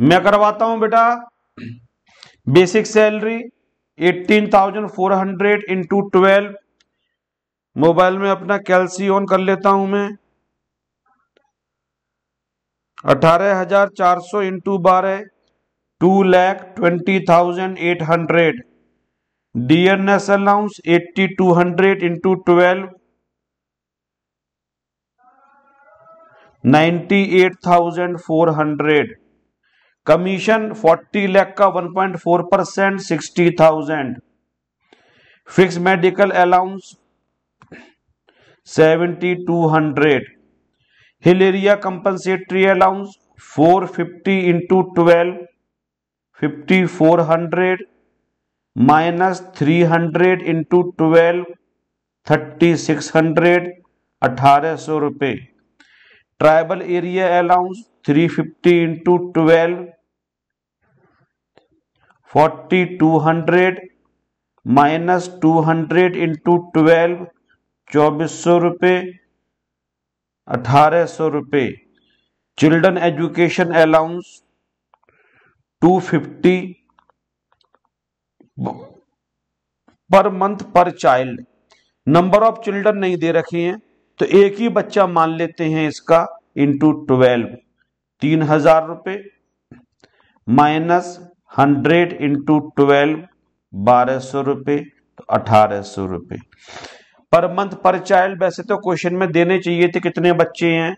मैं करवाता हूं बेटा basic salary eighteen thousand four hundred into twelve mobile में अपना कैलसी ऑन कर लेता हूं मैं अठारह हजार चार सौ इंटू बारह two lakh twenty thousand eight hundred D N S allowance eighty two hundred into twelve ninety eight thousand four hundred commission 40 lakh का 1.4 percent sixty thousand fix medical allowance seventy two hundred hilly area compensatory allowance four fifty into twelve fifty four hundred minus three hundred into twelve thirty six hundred अठारह सौ रुपये tribal area allowance three fifty into twelve forty two hundred minus two hundred into twelve चौबीस सौ रुपये अठारह सौ रुपये children education allowance two fifty पर मंथ पर चाइल्ड नंबर ऑफ चिल्ड्रन नहीं दे रखे हैं तो एक ही बच्चा मान लेते हैं इसका इंटू ट्वेल्व तीन हजार रुपये माइनस हंड्रेड इंटू ट्वेल्व बारह सौ रुपए तो अठारह सौ रुपये पर मंथ पर चाइल्ड वैसे तो क्वेश्चन में देने चाहिए थे कितने बच्चे हैं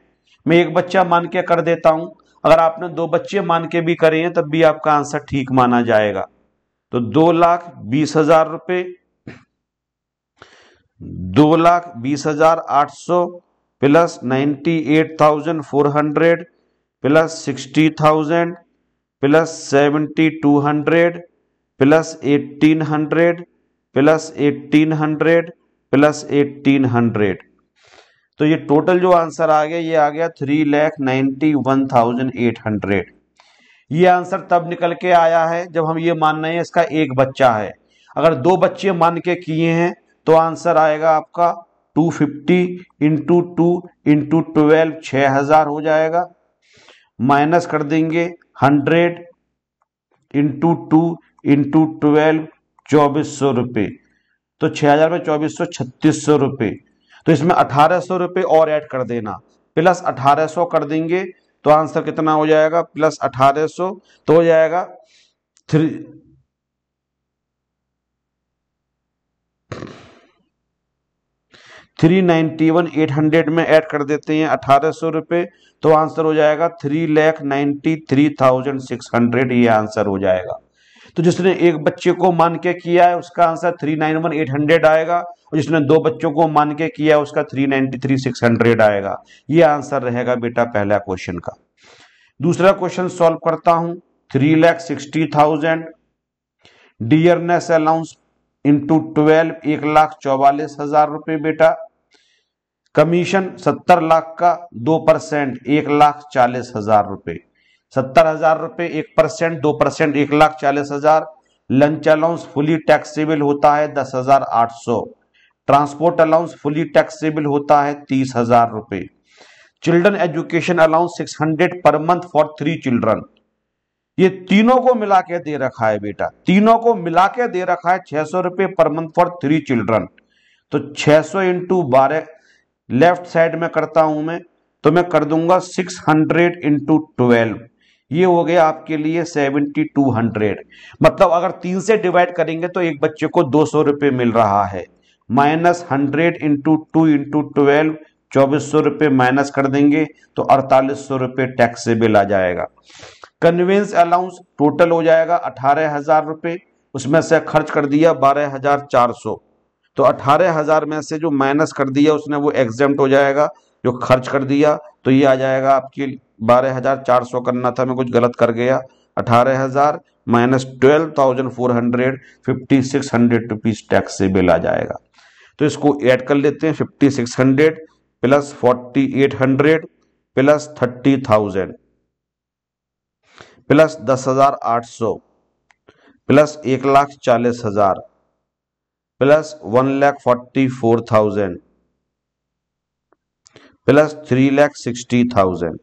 मैं एक बच्चा मान के कर देता हूं अगर आपने दो बच्चे मान के भी करे हैं तब भी आपका आंसर ठीक माना जाएगा तो दो लाख बीस हजार रुपये दो लाख बीस हजार आठ सौ plus ninety eight thousand four hundred plus sixty thousand plus seventy two hundred plus eighteen hundred plus eighteen hundred plus eighteen hundred तो ये टोटल जो आंसर आ गया ये आ गया three lakh ninety one thousand eight hundred ये आंसर तब निकल के आया है जब हम ये मान रहे हैं इसका एक बच्चा है अगर दो बच्चे मान के किए हैं तो आंसर आएगा आपका 250 fifty into two into twelve छः हज़ार हो जाएगा माइनस कर देंगे hundred into two into twelve चौबीस सौ रुपये तो छह हजार में चौबीस सौ छत्तीस सौ रुपये तो इसमें अठारह सौ रुपये और ऐड कर देना प्लस अठारह सौ कर देंगे तो आंसर कितना हो जाएगा प्लस अठारह सौ तो हो जाएगा three three ninety one eight hundred में ऐड कर देते हैं अठारह सौ रुपये तो आंसर हो जाएगा three lakh ninety three thousand six hundred ये आंसर हो जाएगा तो जिसने एक बच्चे को मान के किया है उसका answer three nine one eight hundred आएगा और जिसने दो बच्चों को मान के किया है उसका three ninety three six hundred आएगा ये आंसर रहेगा बेटा पहला क्वेश्चन का दूसरा क्वेश्चन सॉल्व करता हूं three lakh sixty thousand dearness allowance into twelve एक लाख चौवालीस हजार रुपये बेटा कमीशन सत्तर लाख का दो परसेंट एक लाख चालीस हजार रुपए सत्तर हजार रुपए एक परसेंट दो परसेंट एक लाख चालीस हजार लंच अलाउंस फुली टैक्सेबल होता है दस हजार आठ सौ ट्रांसपोर्ट अलाउंस फुली टैक्सेबल होता है तीस हजार रुपए children education allowance six hundred पर मंथ फॉर थ्री चिल्ड्रन ये तीनों को मिला के दे रखा है बेटा तीनों को मिला के दे रखा है छह सौ रुपए पर मंथ फॉर थ्री चिल्ड्रन तो छह सौ इंटू बारह लेफ्ट साइड में करता हूं मैं तो मैं कर दूंगा 600 हंड्रेड इंटू ये हो गया आपके लिए 7200 मतलब अगर तीन से डिवाइड करेंगे तो एक बच्चे को दो सौ मिल रहा है minus hundred into two into twelve चौबीस सौ रुपए माइनस कर देंगे तो अड़तालीस सौ रुपए टैक्स से बिल आ जाएगा कन्वेंस अलाउंस टोटल हो जाएगा अठारह हजार रुपए उसमें से खर्च कर दिया बारह हजार चार सौ तो अठारह हज़ार में से जो माइनस कर दिया उसने वो एग्जाम्ट हो जाएगा जो खर्च कर दिया तो ये आ जाएगा आपकी बारह हज़ार चार सौ करना था मैं कुछ गलत कर गया अठारह हज़ार minus twelve thousand four hundred fifty six hundred rupees tax से बिल आ जाएगा तो इसको ऐड कर लेते हैं fifty six hundred plus forty eight hundred plus thirty thousand plus दस हजार आठ सौ प्लस एक लाख चालीस हजार plus one lakh forty four thousand plus three lakh sixty thousand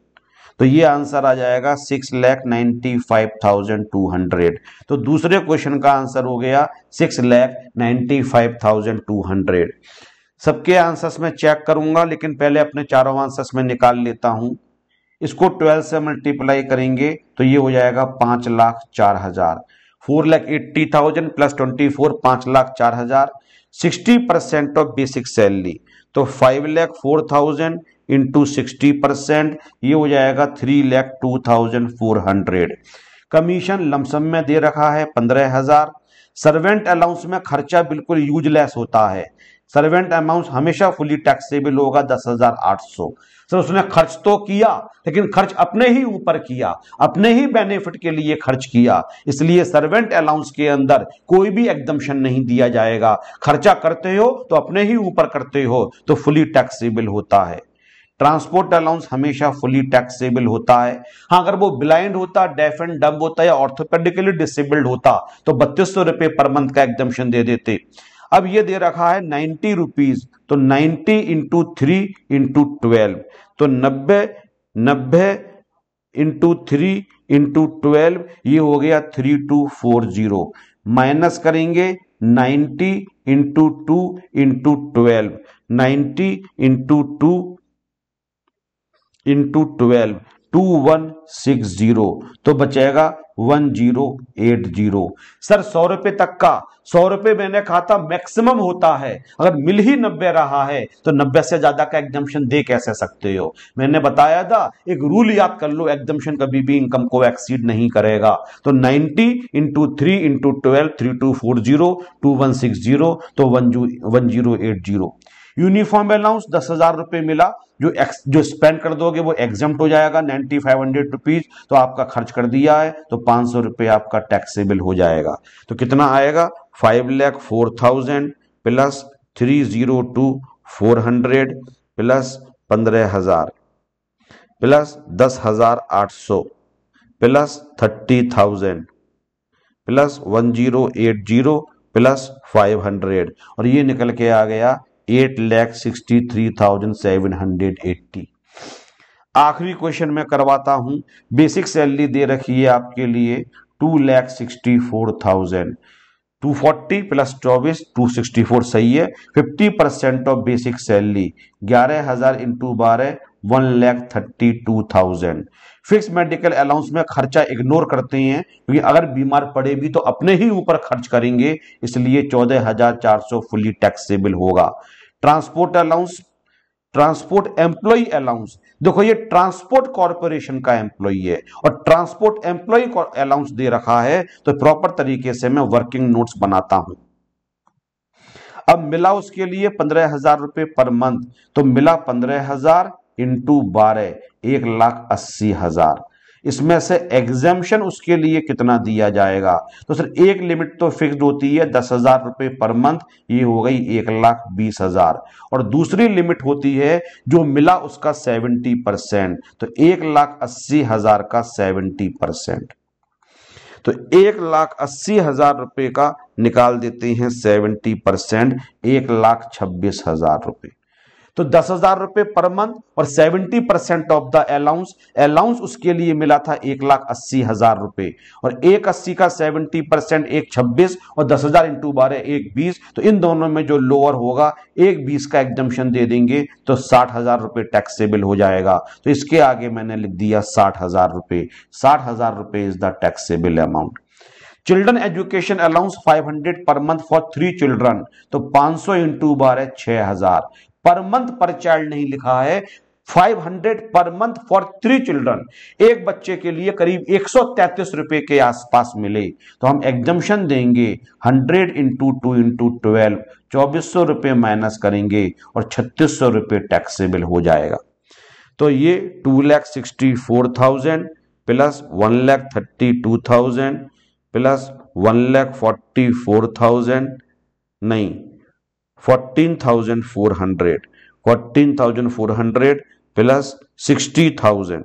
तो ये आंसर आ जाएगा six lakh ninety five thousand two hundred तो दूसरे क्वेश्चन का आंसर हो गया six lakh ninety five thousand two hundred सबके आंसर्स में चेक करूंगा लेकिन पहले अपने चारों आंसर्स में निकाल लेता हूं इसको ट्वेल्व से मल्टीप्लाई करेंगे तो ये हो जाएगा पांच लाख चार हजार four lakh eighty thousand plus twenty four पांच लाख चार हजार sixty percent of basic salary तो five lakh four thousand into sixty percent ये हो जाएगा three lakh two thousand four hundred commission lump sum में दे रखा है पंद्रह हजार सर्वेंट अलाउंस में खर्चा बिल्कुल यूजलेस होता है सर्वेंट अमाउंट हमेशा फुली टैक्सेबल होगा दस हजार आठ सौ सर उसने खर्च तो किया लेकिन खर्च अपने ही ऊपर किया अपने ही बेनिफिट के लिए खर्च किया इसलिए सर्वेंट अलाउंस के अंदर कोई भी एग्जम्पन नहीं दिया जाएगा खर्चा करते हो तो अपने ही ऊपर करते हो तो फुली टैक्सेबल होता है ट्रांसपोर्ट अलाउंस हमेशा फुली टैक्सेबल होता है हाँ अगर वो ब्लाइंड होता डेफ एंड डम्ब होता या ऑर्थोपेडिकली डिसेबल्ड होता तो बत्तीस सौ रुपए पर मंथ का एग्जम्पन दे देते अब ये दे रखा है नाइन्टी रुपीज तो ninety into three into twelve तो नब्बे नब्बे इंटू थ्री इंटू ट्वेल्व ये हो गया three two four zero minus करेंगे ninety into two into twelve ninety into two into twelve two one six zero तो बचेगा वन जीरो एट जीरो सर सौ रुपए तक का सौ रुपए मैंने कहा था मैक्सिमम होता है अगर मिल ही नब्बे रहा है तो नब्बे से ज्यादा का एग्जम्पन दे कैसे सकते हो मैंने बताया था एक रूल याद कर लो एग्जम्पन कभी भी इनकम को एक्सीड नहीं करेगा तो ninety into three into twelve three two four zero two one six zero तो वन जू one zero eight zero uniform allowance दस हजार रुपए मिला जो एक्स जो स्पेंड कर दोगे वो एग्जाम हो जाएगा नाइन्टी फाइव हंड्रेड रुपीज तो आपका खर्च कर दिया है तो पाँच सौ रुपये आपका टैक्सेबल हो जाएगा तो कितना आएगा five lakh four thousand plus three zero two four hundred plus पंद्रह हजार प्लस दस हजार आठ सौ plus thirty thousand plus one zero eight zero plus five hundred और ये निकल के आ गया eight lakh sixty three thousand seven hundred eighty आखिरी क्वेश्चन मैं करवाता हूं बेसिक सैलरी दे रखी है आपके लिए two lakh sixty four thousand two forty plus चौबीस टू सिक्सटी फोर सही है fifty percent of basic salary ग्यारह हजार इंटू बारह one lakh thirty two thousand fix medical allowance में खर्चा इग्नोर करते हैं क्योंकि अगर बीमार पड़े भी तो अपने ही ऊपर खर्च करेंगे इसलिए चौदह हजार चार सौ फुली टैक्सेबल होगा transport allowance transport employ allowance देखो ये ट्रांसपोर्ट कॉर्पोरेशन का एम्प्लॉय है और ट्रांसपोर्ट एम्प्लॉय अलाउंस दे रखा है तो प्रॉपर तरीके से मैं वर्किंग नोट्स बनाता हूं अब मिला उसके लिए पंद्रह हजार रुपए पर मंथ तो मिला पंद्रह हजार इंटू बारह एक लाख अस्सी हजार इसमें से एग्जामेशन उसके लिए कितना दिया जाएगा तो सर एक लिमिट तो फिक्स्ड होती है दस हजार रुपये पर मंथ ये हो गई एक लाख बीस हजार और दूसरी लिमिट होती है जो मिला उसका सेवेंटी परसेंट तो एक लाख अस्सी हजार का सेवेंटी परसेंट तो एक लाख अस्सी हजार रुपये का निकाल देते हैं सेवेंटी परसेंट एक लाख छब्बीस हजार रुपये तो दस हजार रुपए पर मंथ और seventy percent of the allowance allowance उसके लिए मिला था एक लाख अस्सी हजार रुपए और एक अस्सी का सेवेंटी परसेंट एक छब्बीस और दस हजार इंटू बारह एक बीस तो इन दोनों में जो लोअर होगा एक बीस का एग्जम्पन दे देंगे तो साठ हजार रुपए टैक्सेबल हो जाएगा तो इसके आगे मैंने लिख दिया साठ हजार रुपए साठ हजार रुपए is the taxable amount children education allowance 500 पर मंथ फॉर थ्री चिल्ड्रन तो 500 सौ इंटू बारह छह हजार पर मंथ पर चाइल्ड नहीं लिखा है 500 पर मंथ फॉर थ्री चिल्ड्रन एक बच्चे के लिए करीब एक रुपए के आसपास मिले तो हम एग्जम्पन देंगे 100 इंटू टू इंटू ट्वेल्व चौबीस सौ माइनस करेंगे और छत्तीस रुपए टैक्सेबल हो जाएगा तो ये two lakh sixty four thousand plus one lakh thirty two thousand plus one lakh forty four thousand नहीं fourteen thousand four hundred fourteen thousand four hundred plus sixty thousand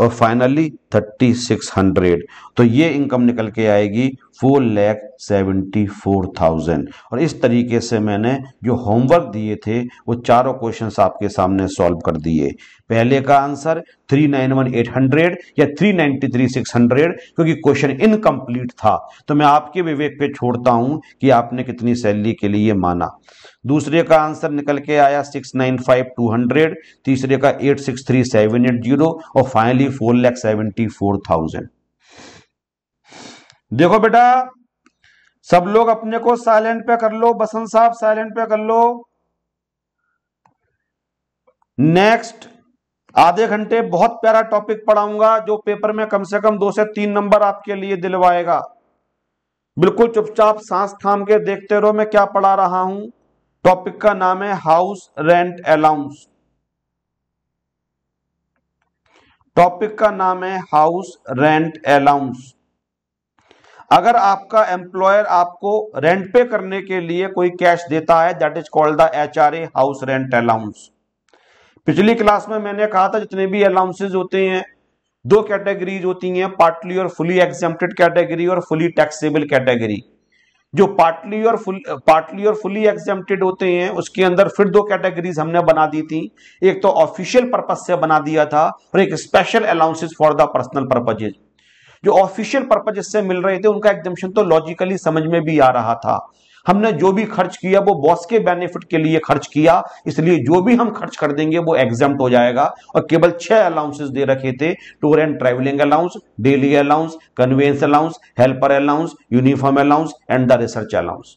और फाइनली थर्टी सिक्स हंड्रेड तो ये इनकम निकल के आएगी four lakh seventy four thousand और इस तरीके से मैंने जो होमवर्क दिए थे वो चारों क्वेश्चंस आपके सामने सॉल्व कर दिए पहले का answer three nine one eight hundred या three ninety three six hundred क्योंकि क्वेश्चन इनकम्प्लीट था तो मैं आपके विवेक पे छोड़ता हूँ कि आपने कितनी सैलरी के लिए माना दूसरे का आंसर निकल के आया six nine five two hundred तीसरे का eight six three seven eight zero और finally four lakh seventy four thousand देखो बेटा सब लोग अपने को साइलेंट पे कर लो बसंत साहब साइलेंट पे कर लो नेक्स्ट आधे घंटे बहुत प्यारा टॉपिक पढ़ाऊंगा जो पेपर में कम से कम दो से तीन नंबर आपके लिए दिलवाएगा बिल्कुल चुपचाप सांस थाम के देखते रहो मैं क्या पढ़ा रहा हूं टॉपिक का नाम है हाउस रेंट अलाउंस टॉपिक का नाम है हाउस रेंट अलाउंस अगर आपका एम्प्लॉयर आपको रेंट पे करने के लिए कोई कैश देता है that is called the H R A house rent allowance पिछली क्लास में मैंने कहा था जितने भी अलाउंसेज होते हैं दो कैटेगरीज होती हैं पार्टली और फुली एग्जेम्प्टेड कैटेगरी और फुली टैक्सेबल कैटेगरी जो पार्टली और फुल पार्टली और फुली एग्जेम्प्टेड होते हैं उसके अंदर फिर दो कैटेगरीज हमने बना दी थी एक तो ऑफिशियल पर्पज से बना दिया था और एक special allowances for the personal purposes जो ऑफिशियल पर्पज इससे मिल रहे थे उनका एग्जामेशन तो लॉजिकली समझ में भी आ रहा था हमने जो भी खर्च किया वो बॉस के बेनिफिट के लिए खर्च किया इसलिए जो भी हम खर्च कर देंगे वो एग्जाम हो जाएगा और केवल छह अलाउंसेस दे रखे थे tour and travelling allowance daily allowance conveyance allowance helper allowance uniform allowance and the research allowance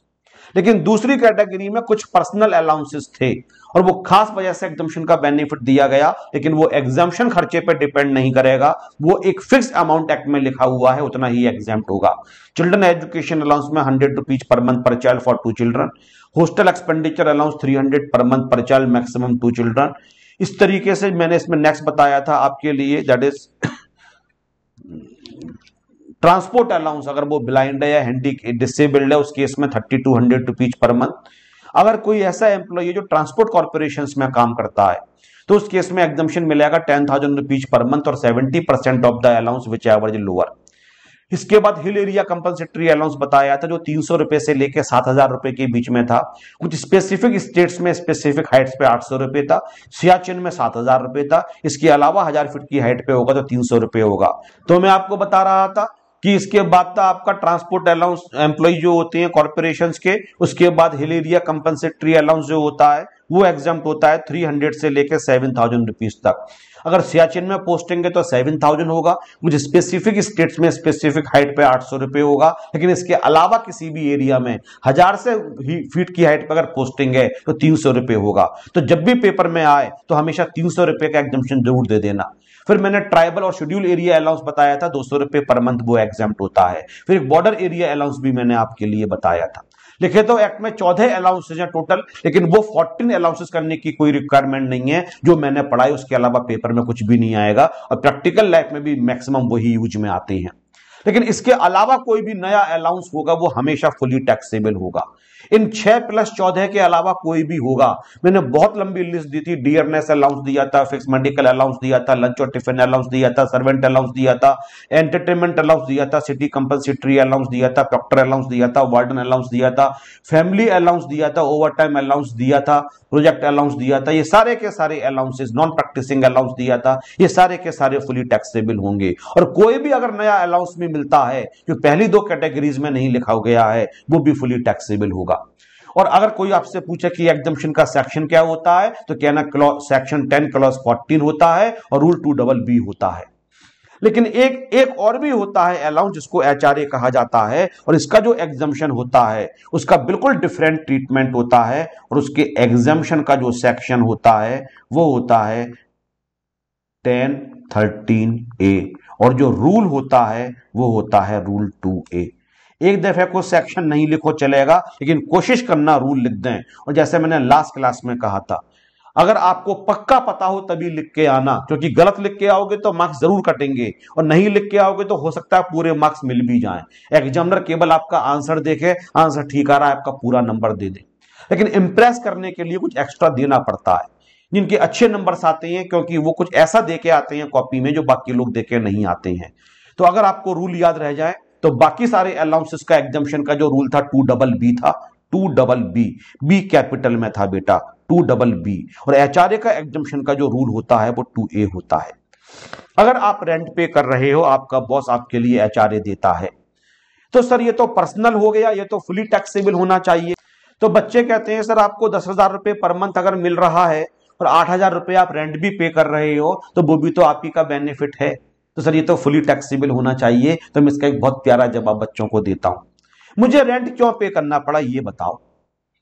लेकिन दूसरी कैटेगरी में कुछ पर्सनल अलाउंसेस थे और वो खास वजह से एग्जामेशन का बेनिफिट दिया गया लेकिन वो एग्जामेशन खर्चे पर डिपेंड नहीं करेगा वो एक फिक्स अमाउंट एक्ट में लिखा हुआ है उतना ही एग्जाम होगा चिल्ड्रन एजुकेशन अलाउंस में हंड्रेड रुपीज पर मंथ पर child for two children hostel expenditure allowance three hundred पर मंथ पर चाइल्ड मैक्सिमम टू चिल्ड्रन इस तरीके से मैंने इसमें नेक्स्ट बताया था आपके लिए दैट इज ट्रांसपोर्ट अलाउंस अगर वो ब्लाइंड है या हैंडी डिसेबल्ड है उस केस में thirty two hundred rupees per month अगर कोई ऐसा एम्प्लॉय जो ट्रांसपोर्ट कॉर्पोरेशन में काम करता है तो उस केस में एग्जामेशन मिलेगा ten thousand rupees per month और seventy percent of the allowance which ever is lower इसके बाद हिल एरिया कंपनसेटरी अलाउंस बताया था जो तीन सौ रुपए से लेकर सात हजार रुपए के बीच में था कुछ स्पेसिफिक स्टेट्स में स्पेसिफिक हाइट्स पे आठ सौ रुपए था सियाचिन में सात हजार रुपए था इसके अलावा हजार फीट की हाइट पे होगा तो तीन सौ रुपए होगा तो मैं आपको बता रहा था कि इसके बाद तो आपका ट्रांसपोर्ट अलाउंस एम्प्लॉय जो होते हैं कॉर्पोरेशन के उसके बाद हिलेरिया कंपनसेटरी अलाउंस जो होता है वो एग्जाम होता है थ्री हंड्रेड से लेकर सेवन थाउजेंड रुपीज तक अगर सियाचिन में पोस्टेंगे तो सेवन थाउजेंड होगा मुझे स्पेसिफिक स्टेट्स में स्पेसिफिक हाइट पे आठ सौ रुपए होगा लेकिन इसके अलावा किसी भी एरिया में हजार से फीट की हाइट पर अगर पोस्टिंग है तो तीन सौ रुपए होगा तो जब भी पेपर में आए तो हमेशा तीन सौ रुपए का एग्जामेशन जरूर दे देना फिर मैंने ट्राइबल और शेड्यूल एरिया अलाउंस बताया था दो सौ रुपए पर मंथ वो एग्जाम होता है फिर एक बॉर्डर एरिया अलाउंस भी मैंने आपके लिए बताया था लिखे तो एक्ट में चौदह अलाउंसेज हैं टोटल लेकिन वो फोर्टीन अलाउंसेज करने की कोई रिक्वायरमेंट नहीं है जो मैंने पढ़ाई उसके अलावा पेपर में कुछ भी नहीं आएगा और प्रैक्टिकल लाइफ में भी मैक्सिमम वही यूज में आते हैं लेकिन इसके अलावा कोई भी नया अलाउंस होगा वो हमेशा फुली टैक्सेबल होगा इन छह प्लस चौदह के अलावा कोई भी होगा मैंने बहुत लंबी लिस्ट दी थी डीआरनेस अलाउंस दिया था फिक्स मेडिकल अलाउंस दिया था लंच और टिफिन अलाउंस दिया था सर्वेंट अलाउंस दिया था एंटरटेनमेंट अलाउंस दिया था सिटी कंपनसिट्री अलाउंस दिया था डॉक्टर अलाउंस दिया था वार्डन अलाउंस दिया था फैमिली अलाउंस दिया था ओवर टाइम अलाउंस दिया था प्रोजेक्ट अलाउंस दिया था ये सारे के सारे अलाउंसेज नॉन प्रैक्टिसिंग अलाउंस दिया था ये सारे के सारे फुली टैक्सेबल होंगे और कोई भी अगर नया अलाउंस में मिलता है जो पहली दो कैटेगरीज में नहीं लिखा गया है वो भी फुली टैक्सेबल होगा और अगर कोई आपसे पूछे कि एग्जम्पन का सेक्शन क्या होता है तो कहना सेक्शन टेन क्लॉज फोर्टीन होता है और रूल टू डबल बी होता है लेकिन एक एक और भी होता है अलाउंस जिसको एच कहा जाता है और इसका जो एग्जम्पन होता है उसका बिल्कुल डिफरेंट ट्रीटमेंट होता है और उसके एग्जम्पन का जो सेक्शन होता है वो होता है टेन थर्टीन ए और जो रूल होता है वो होता है रूल टू ए एक दफे को सेक्शन नहीं लिखो चलेगा लेकिन कोशिश करना रूल लिख दें और जैसे मैंने लास्ट क्लास में कहा था अगर आपको पक्का पता हो तभी लिख के आना क्योंकि गलत लिख के आओगे तो मार्क्स जरूर कटेंगे और नहीं लिख के आओगे तो हो सकता है पूरे मार्क्स मिल भी जाएं एग्जामिनर केवल आपका आंसर देखे आंसर ठीक आ रहा है आपका पूरा नंबर दे दे लेकिन इंप्रेस करने के लिए कुछ एक्स्ट्रा देना पड़ता है जिनके अच्छे नंबर आते हैं क्योंकि वो कुछ ऐसा दे आते हैं कॉपी में जो बाकी लोग दे नहीं आते हैं तो अगर आपको रूल याद रह जाए तो बाकी सारे अलाउंसेस का एग्जम्पन का जो रूल था टू डबल बी था two double B B capital में था बेटा टू डबल बी और एचआरए का एग्जम्पन का जो रूल होता है वो टू ए होता है अगर आप रेंट पे कर रहे हो आपका बॉस आपके लिए एचआरए देता है तो सर ये तो पर्सनल हो गया ये तो फुली टैक्सेबल होना चाहिए तो बच्चे कहते हैं सर आपको दस हजार रुपए पर मंथ अगर मिल रहा है और आठ हजार रुपए आप रेंट भी पे कर रहे हो तो वो भी तो आप ही का बेनिफिट है तो सर ये तो फुली टैक्सीबल होना चाहिए तो मैं इसका एक बहुत प्यारा जवाब बच्चों को देता हूं मुझे रेंट क्यों पे करना पड़ा ये बताओ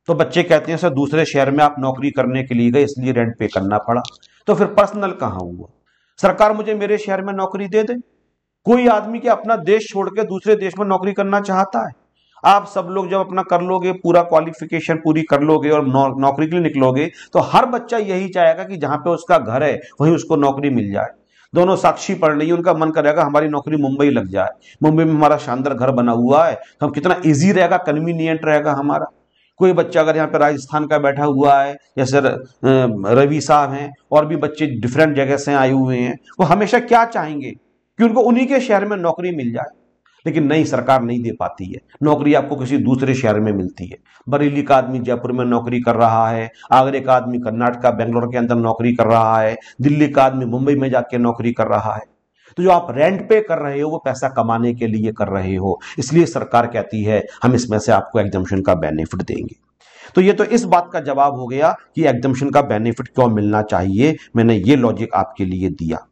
तो बच्चे कहते हैं सर दूसरे शहर में आप नौकरी करने के लिए गए इसलिए रेंट पे करना पड़ा तो फिर पर्सनल कहाँ हुआ सरकार मुझे मेरे शहर में नौकरी दे दे कोई आदमी के अपना देश छोड़ के दूसरे देश में नौकरी करना चाहता है आप सब लोग जब अपना कर लोगे पूरा क्वालिफिकेशन पूरी कर लोगे और नौ, नौकरी के लिए निकलोगे तो हर बच्चा यही चाहेगा कि जहां पे उसका घर है वहीं उसको नौकरी मिल जाए दोनों साक्षी पढ़ लेंगे उनका मन करेगा हमारी नौकरी मुंबई लग जाए मुंबई में हमारा शानदार घर बना हुआ है तो हम कितना ईजी रहेगा कन्वीनियंट रहेगा हमारा कोई बच्चा अगर यहाँ पे राजस्थान का बैठा हुआ है जैसे रवि साहब हैं और भी बच्चे डिफरेंट जगह से आए हुए हैं वो हमेशा क्या चाहेंगे कि उनको उन्हीं के शहर में नौकरी मिल जाए लेकिन नई सरकार नहीं दे पाती है नौकरी आपको किसी दूसरे शहर में मिलती है बरेली का आदमी जयपुर में नौकरी कर रहा है आगरे का आदमी कर्नाटका बेंगलोर के अंदर नौकरी कर रहा है दिल्ली का आदमी मुंबई में जाके नौकरी कर रहा है तो जो आप रेंट पे कर रहे हो वो पैसा कमाने के लिए कर रहे हो इसलिए सरकार कहती है हम इसमें से आपको एग्जामेशन का बेनिफिट देंगे तो ये तो इस बात का जवाब हो गया कि एग्जामेशन का बेनिफिट क्यों मिलना चाहिए मैंने ये लॉजिक आपके लिए दिया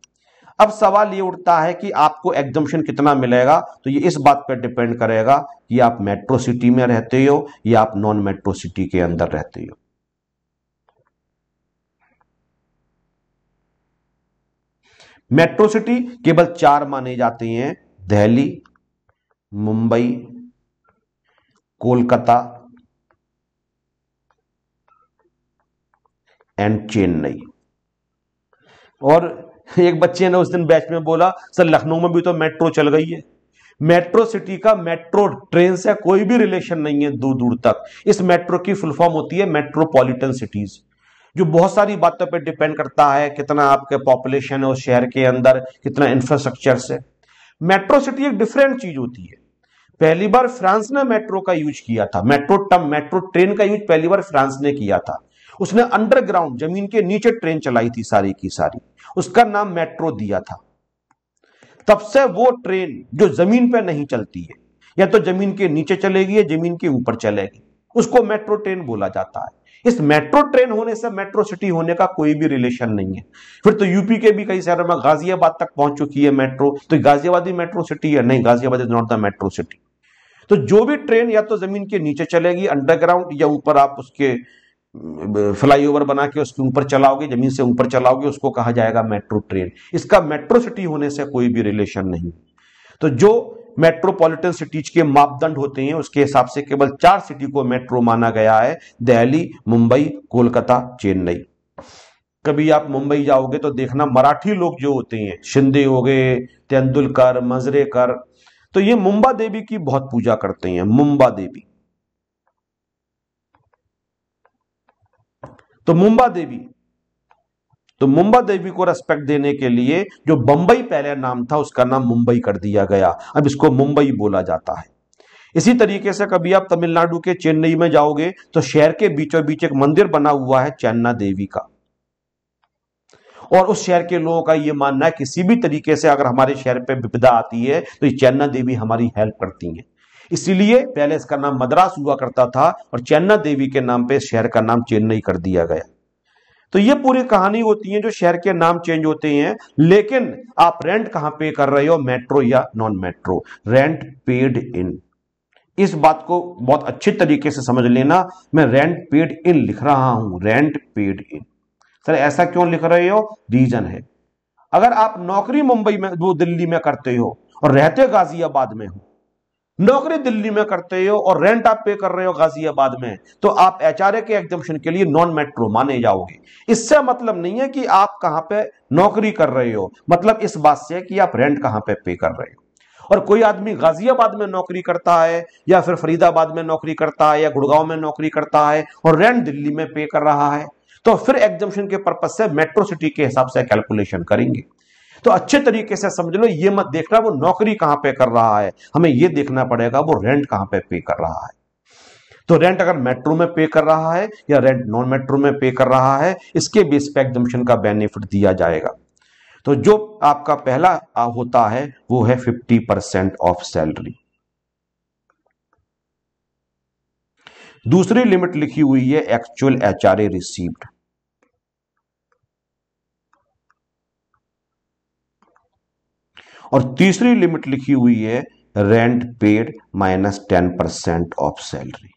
अब सवाल ये उठता है कि आपको एग्जम्पन कितना मिलेगा तो ये इस बात पर डिपेंड करेगा कि आप मेट्रो सिटी में रहते हो या आप नॉन मेट्रो सिटी के अंदर रहते हो मेट्रो सिटी केवल चार माने जाते हैं दिल्ली मुंबई कोलकाता एंड चेन्नई और एक बच्चे ने उस दिन बैच में बोला सर लखनऊ में भी तो मेट्रो चल गई है मेट्रो सिटी का मेट्रो ट्रेन से कोई भी रिलेशन नहीं है दूर दूर तक इस मेट्रो की फुल फॉर्म होती है मेट्रोपॉलिटन सिटीज जो बहुत सारी बातों पे डिपेंड करता है कितना आपके पॉपुलेशन है उस शहर के अंदर कितना इंफ्रास्ट्रक्चर है मेट्रो सिटी एक डिफरेंट चीज होती है पहली बार फ्रांस ने मेट्रो का यूज किया था मेट्रो टम मेट्रो ट्रेन का यूज पहली बार फ्रांस ने किया था उसने अंडरग्राउंड जमीन के नीचे ट्रेन चलाई थी सारी की सारी उसका नाम मेट्रो दिया था तब से वो ट्रेन जो जमीन पर नहीं चलती है या तो जमीन के नीचे चलेगी या जमीन के ऊपर चलेगी उसको मेट्रो ट्रेन बोला जाता है इस मेट्रो ट्रेन होने से मेट्रो सिटी होने का कोई भी रिलेशन नहीं है फिर तो यूपी के भी कई शहरों में गाजियाबाद तक पहुंच चुकी है मेट्रो तो गाजियाबाद ही मेट्रो सिटी है नहीं Ghaziabad is not the metro city तो जो भी ट्रेन या तो जमीन के नीचे चलेगी अंडरग्राउंड या ऊपर आप उसके फ्लाईओवर बना के उसके ऊपर चलाओगे जमीन से ऊपर चलाओगे उसको कहा जाएगा मेट्रो ट्रेन इसका मेट्रो सिटी होने से कोई भी रिलेशन नहीं तो जो मेट्रोपॉलिटन सिटीज के मापदंड होते हैं उसके हिसाब से केवल चार सिटी को मेट्रो माना गया है दिल्ली मुंबई कोलकाता चेन्नई कभी आप मुंबई जाओगे तो देखना मराठी लोग जो होते हैं शिंदे हो गए तेंदुलकर मजरेकर तो ये मुंबा देवी की बहुत पूजा करते हैं मुंबा देवी तो मुंबा देवी तो मुंबा देवी को रेस्पेक्ट देने के लिए जो बंबई पहले नाम था उसका नाम मुंबई कर दिया गया अब इसको मुंबई बोला जाता है इसी तरीके से कभी आप तमिलनाडु के चेन्नई में जाओगे तो शहर के बीचों बीच एक मंदिर बना हुआ है चैन्ना देवी का और उस शहर के लोगों का यह मानना है किसी भी तरीके से अगर हमारे शहर पे विपदा आती है तो ये देवी हमारी हेल्प करती है इसीलिए पहले इसका नाम मद्रास हुआ करता था और चेन्ना देवी के नाम पे शहर का नाम चेन्नई कर दिया गया तो ये पूरी कहानी होती है जो शहर के नाम चेंज होते हैं लेकिन आप रेंट कहां पे कर रहे हो मेट्रो या non metro rent paid in इस बात को बहुत अच्छे तरीके से समझ लेना मैं रेंट पेड इन लिख रहा हूं रेंट पेड इन सर ऐसा क्यों लिख रहे हो रीजन है अगर आप नौकरी मुंबई में वो दिल्ली में करते हो और रहते गाजियाबाद में हो नौकरी दिल्ली में करते हो और रेंट आप पे कर रहे हो गाजियाबाद में तो आप एच के एग्जामेशन के लिए नॉन मेट्रो माने जाओगे इससे मतलब नहीं है कि आप कहाँ पे नौकरी कर रहे हो मतलब इस बात से कि आप रेंट कहाँ पे पे कर रहे हो और कोई आदमी गाजियाबाद में नौकरी करता है या फिर फरीदाबाद में नौकरी करता है या गुड़गांव में नौकरी करता है और रेंट दिल्ली में पे कर रहा है तो फिर एग्जामेशन के पर्पज से मेट्रो सिटी के हिसाब से कैलकुलेशन करेंगे तो अच्छे तरीके से समझ लो ये मत देखना वो नौकरी कहां पे कर रहा है हमें ये देखना पड़ेगा वो रेंट कहां पे पे कर रहा है तो रेंट अगर मेट्रो में पे कर रहा है या रेंट नॉन मेट्रो में पे कर रहा है इसके बेस पे एग्जिबिशन का बेनिफिट दिया जाएगा तो जो आपका पहला होता है वो है फिफ्टी परसेंट ऑफ सैलरी दूसरी लिमिट लिखी हुई है actual H R A received और तीसरी लिमिट लिखी हुई है rent paid minus ten percent of salary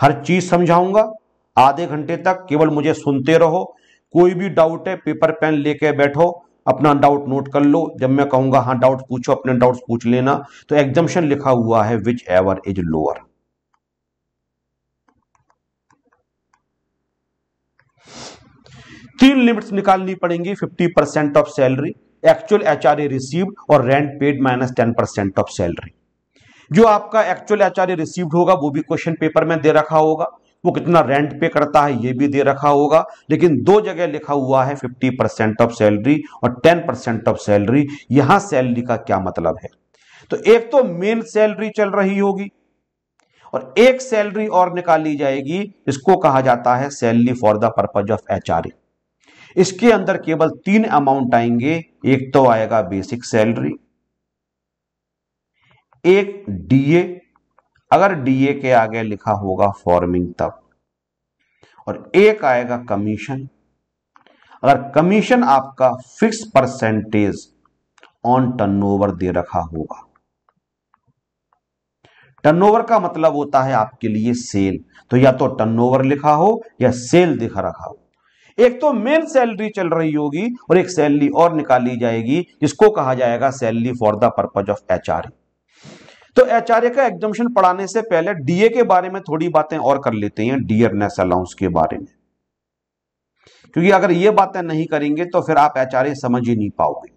हर चीज समझाऊंगा आधे घंटे तक केवल मुझे सुनते रहो कोई भी डाउट है पेपर पेन लेके बैठो अपना डाउट नोट कर लो जब मैं कहूंगा हाँ डाउट पूछो अपने डाउट पूछ लेना तो एग्जम्पन लिखा हुआ है विच एवर इज लोअर तीन लिमिट्स निकालनी पड़ेंगी 50 percent of salary actual H R A receive और rent paid minus ten percent of salary जो आपका actual H R A receive होगा वो भी क्वेश्चन पेपर में दे रखा होगा वो कितना रेंट पे करता है ये भी दे रखा होगा लेकिन दो जगह लिखा हुआ है 50 परसेंट ऑफ सैलरी और 10 परसेंट ऑफ सैलरी यहां सैलरी का क्या मतलब है तो एक तो मेन सैलरी चल रही होगी और एक सैलरी और निकाली जाएगी इसको कहा जाता है salary for the purpose of H इसके अंदर केवल तीन अमाउंट आएंगे एक तो आएगा बेसिक सैलरी एक डीए अगर डीए के आगे लिखा होगा फॉर्मिंग तब और एक आएगा कमीशन अगर कमीशन आपका फिक्स परसेंटेज ऑन टर्नओवर दे रखा होगा टर्नओवर का मतलब होता है आपके लिए सेल तो या तो टर्नओवर लिखा हो या सेल दिखा रखा हो एक तो मेन सैलरी चल रही होगी और एक सैलरी और निकाली जाएगी जिसको कहा जाएगा salary for the purpose of H तो एच का एग्जामेशन पढ़ाने से पहले डीए के बारे में थोड़ी बातें और कर लेते हैं डियरनेस अलाउंस के बारे में क्योंकि अगर ये बातें नहीं करेंगे तो फिर आप एच समझ ही नहीं पाओगे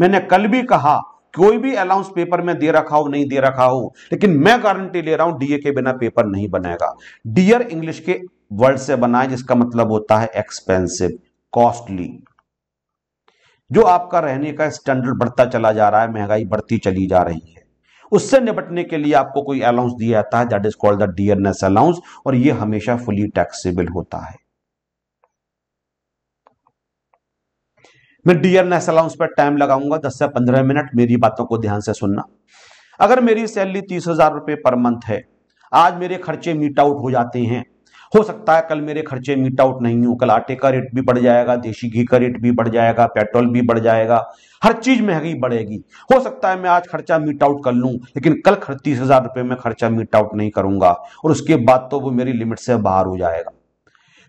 मैंने कल भी कहा कोई भी अलाउंस पेपर में दे रखा हो नहीं दे रखा हो लेकिन मैं गारंटी ले रहा हूं डीए के बिना पेपर नहीं बनेगा डियर इंग्लिश के वर्ड से बना है जिसका मतलब होता है एक्सपेंसिव कॉस्टली जो आपका रहने का स्टैंडर्ड बढ़ता चला जा रहा है महंगाई बढ़ती चली जा रही है उससे निपटने के लिए आपको कोई अलाउंस दिया जाता है that is called the dearness allowance और ये हमेशा फुली टैक्सेबल होता है मैं डियरनेस अलाउंस पर टाइम लगाऊंगा दस से पंद्रह मिनट मेरी बातों को ध्यान से सुनना अगर मेरी सैलरी तीस हजार रुपए पर मंथ है आज मेरे खर्चे मीट आउट हो जाते हैं हो सकता है कल मेरे खर्चे मीट आउट नहीं हो कल आटे का रेट भी बढ़ जाएगा देशी घी का रेट भी बढ़ जाएगा पेट्रोल भी बढ़ जाएगा हर चीज महंगी बढ़ेगी हो सकता है मैं आज खर्चा मीट आउट कर लूं लेकिन कल तीस हजार रुपये में खर्चा मीट आउट नहीं करूंगा और उसके बाद तो वो मेरी लिमिट से बाहर हो जाएगा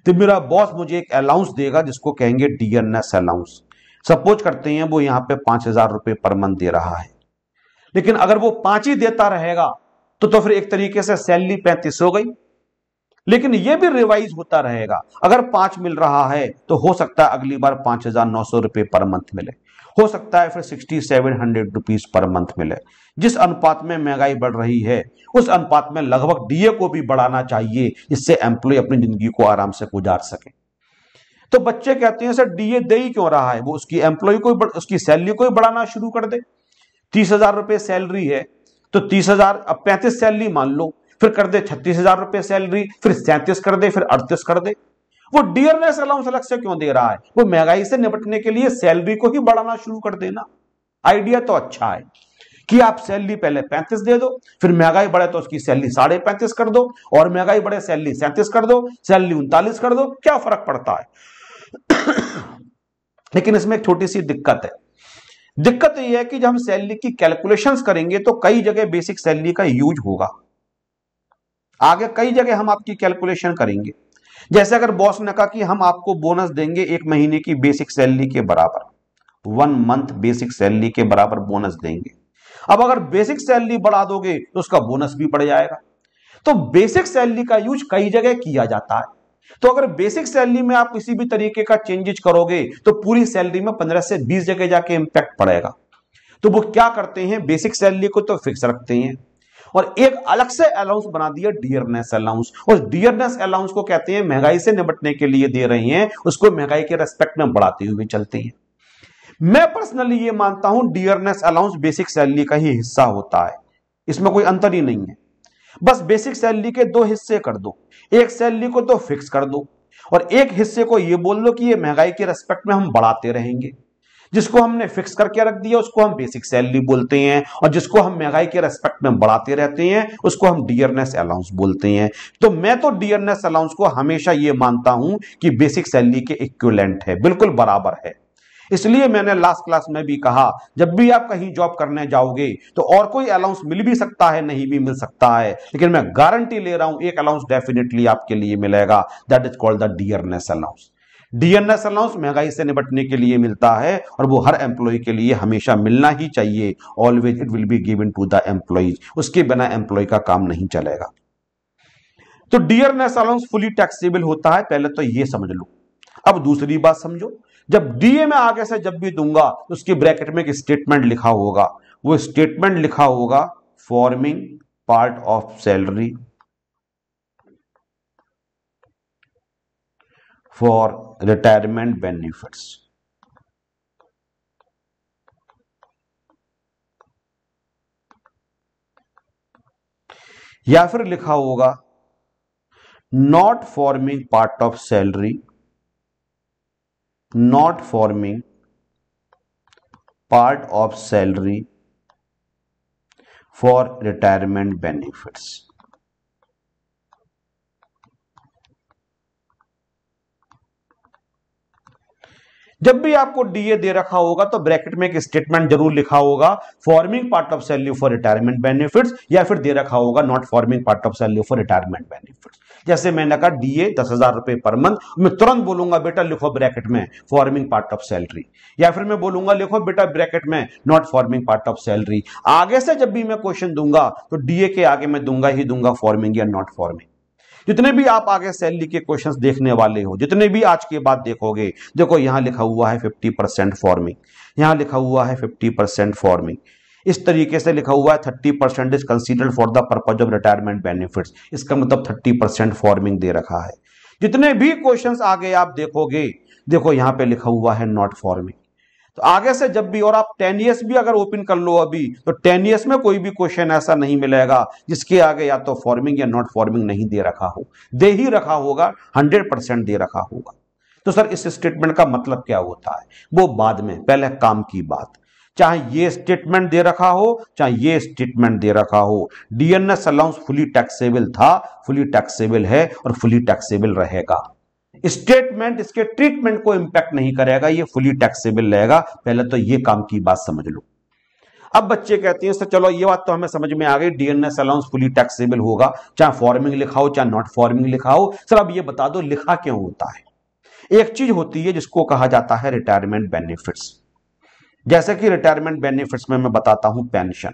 तो मेरा बॉस मुझे एक अलाउंस देगा जिसको कहेंगे डीएनएस अलाउंस सपोज करते हैं वो यहाँ पे पांच हजार रुपए पर मंथ दे रहा है लेकिन अगर वो पांच ही देता रहेगा तो तो फिर एक तरीके से सैलरी पैंतीस हो गई लेकिन यह भी रिवाइज होता रहेगा अगर पांच मिल रहा है तो हो सकता है अगली बार पांच हजार नौ सौ रुपए पर मंथ मिले हो सकता है फिर sixty seven hundred rupees per month मिले जिस अनुपात में महंगाई बढ़ रही है उस अनुपात में लगभग डीए को भी बढ़ाना चाहिए इससे एम्प्लॉय अपनी जिंदगी को आराम से गुजार सके तो बच्चे कहते हैं सर डीए दे ही क्यों रहा है वो उसकी एम्प्लॉय को उसकी सैलरी को बढ़ाना शुरू कर दे तीस हजार रुपये सैलरी है तो तीस हजार अब पैंतीस सैलरी मान लो फिर कर दे छत्तीस हजार रुपए सैलरी फिर सैंतीस कर दे फिर अड़तीस कर दे वो डियरनेस अलाउंस अलग से क्यों दे रहा है वो महंगाई से निपटने के लिए सैलरी को ही बढ़ाना शुरू कर देना आइडिया तो अच्छा है कि आप सैलरी पहले पैंतीस दे दो फिर महंगाई बढ़े तो उसकी सैलरी साढ़े पैंतीस कर दो और महंगाई बढ़े सैलरी सैंतीस कर दो सैलरी उनतालीस कर दो क्या फर्क पड़ता है लेकिन इसमें एक छोटी सी दिक्कत है दिक्कत तो यह है कि जब हम सैलरी की कैलकुलेशंस करेंगे तो कई जगह बेसिक सैलरी का यूज होगा आगे कई जगह हम आपकी कैलकुलेशन करेंगे जैसे अगर बॉस ने कहा कि हम आपको बोनस देंगे एक महीने की बेसिक सैलरी के बराबर वन मंथ बेसिक सैलरी के बराबर बोनस देंगे अब अगर बेसिक सैलरी बढ़ा दोगे तो उसका बोनस भी बढ़ जाएगा तो बेसिक सैलरी का यूज कई जगह किया जाता है तो अगर बेसिक सैलरी में आप किसी भी तरीके का चेंजेज करोगे तो पूरी सैलरी में पंद्रह से बीस जगह जाके इंपैक्ट पड़ेगा तो वो क्या करते हैं बेसिक सैलरी को तो फिक्स रखते हैं और एक अलग से अलाउंस बना दिया डियरनेस अलाउंस और डियरनेस अलाउंस को कहते हैं महंगाई से निपटने के लिए दे रही हैं उसको महंगाई के रेस्पेक्ट में बढ़ाते हुए चलते हैं मैं पर्सनली ये मानता हूं डियरनेस अलाउंस बेसिक सैलरी का ही हिस्सा होता है इसमें कोई अंतर ही नहीं है बस बेसिक सैलरी के दो हिस्से कर दो एक सैलरी को तो फिक्स कर दो और एक हिस्से को ये बोल लो कि ये महंगाई के रेस्पेक्ट में हम बढ़ाते रहेंगे जिसको हमने फिक्स करके रख दिया उसको हम बेसिक सैलरी बोलते हैं और जिसको हम महंगाई के रेस्पेक्ट में बढ़ाते रहते हैं उसको हम डियरनेस अलाउंस बोलते हैं तो मैं तो डियरनेस अलाउंस को हमेशा ये मानता हूं कि बेसिक सैलरी के इक्वलेंट है बिल्कुल बराबर है इसलिए मैंने लास्ट क्लास में भी कहा जब भी आप कहीं जॉब करने जाओगे तो और कोई अलाउंस मिल भी सकता है नहीं भी मिल सकता है लेकिन मैं गारंटी ले रहा हूं एक अलाउंस डेफिनेटली आपके लिए मिलेगा that is called the dearness allowance dearness allowance महंगाई से निपटने के लिए मिलता है और वो हर एम्प्लॉय के लिए हमेशा मिलना ही चाहिए always it will be given to the employees उसके बिना एम्प्लॉय का काम नहीं चलेगा तो डीएनएस अलाउंस फुली टैक्सेबल होता है पहले तो ये समझ लो अब दूसरी बात समझो जब डीए में आगे से जब भी दूंगा उसके ब्रैकेट में एक स्टेटमेंट लिखा होगा वो स्टेटमेंट लिखा होगा forming part of salary for retirement benefits. या फिर लिखा होगा not forming part of salary not forming part of salary for retirement benefits जब भी आपको डीए दे रखा होगा तो ब्रैकेट में एक स्टेटमेंट जरूर लिखा होगा forming part of salary for retirement benefits या फिर दे रखा होगा not forming part of salary for retirement benefits जैसे मैंने कहा डीए दस हजार रुपए पर मंथ मैं तुरंत बोलूंगा बेटा लिखो ब्रैकेट में फॉर्मिंग पार्ट ऑफ सैलरी या फिर मैं बोलूंगा लिखो बेटा ब्रैकेट में not forming part of salary आगे से जब भी मैं क्वेश्चन दूंगा तो डीए के आगे मैं दूंगा ही दूंगा फॉर्मिंग या नॉट फॉर्मिंग जितने भी आप आगे सैलरी के क्वेश्चंस देखने वाले हो जितने भी आज के बाद देखोगे देखो यहां लिखा हुआ है फिफ्टी परसेंट फॉर्मिंग यहां लिखा हुआ है फिफ्टी परसेंट फॉर्मिंग इस तरीके से लिखा हुआ है thirty percent is considered for the purpose of retirement benefit इसका मतलब थर्टी परसेंट फॉर्मिंग दे रखा है जितने भी क्वेश्चन आगे आप देखोगे देखो यहां पर लिखा हुआ है नॉट फॉर्मिंग तो आगे से जब भी और आप टेन ईयर्स भी अगर ओपन कर लो अभी तो टेन ईयर्स में कोई भी क्वेश्चन ऐसा नहीं मिलेगा जिसके आगे या तो फॉर्मिंग या नॉट फॉर्मिंग नहीं दे रखा हो दे ही रखा होगा हंड्रेड परसेंट दे रखा होगा तो सर इस स्टेटमेंट का मतलब क्या होता है वो बाद में पहले काम की बात चाहे ये स्टेटमेंट दे रखा हो चाहे ये स्टेटमेंट दे रखा हो डीएनएस अलाउंस फुली टैक्सेबल था फुली टैक्सेबल है और फुली टैक्सेबल रहेगा स्टेटमेंट इसके ट्रीटमेंट को इंपैक्ट नहीं करेगा ये फुली टैक्सेबल रहेगा पहले तो ये काम की बात समझ लो अब बच्चे कहते हैं सर चलो ये बात तो हमें समझ में आ गई डीएनएस अलाउंस फुली टैक्सेबल होगा चाहे फॉर्मिंग लिखा हो चाहे नॉट फॉर्मिंग लिखा हो सर अब ये बता दो लिखा क्यों होता है एक चीज होती है जिसको कहा जाता है रिटायरमेंट बेनिफिट्स जैसे कि रिटायरमेंट बेनिफिट्स में मैं बताता हूं पेंशन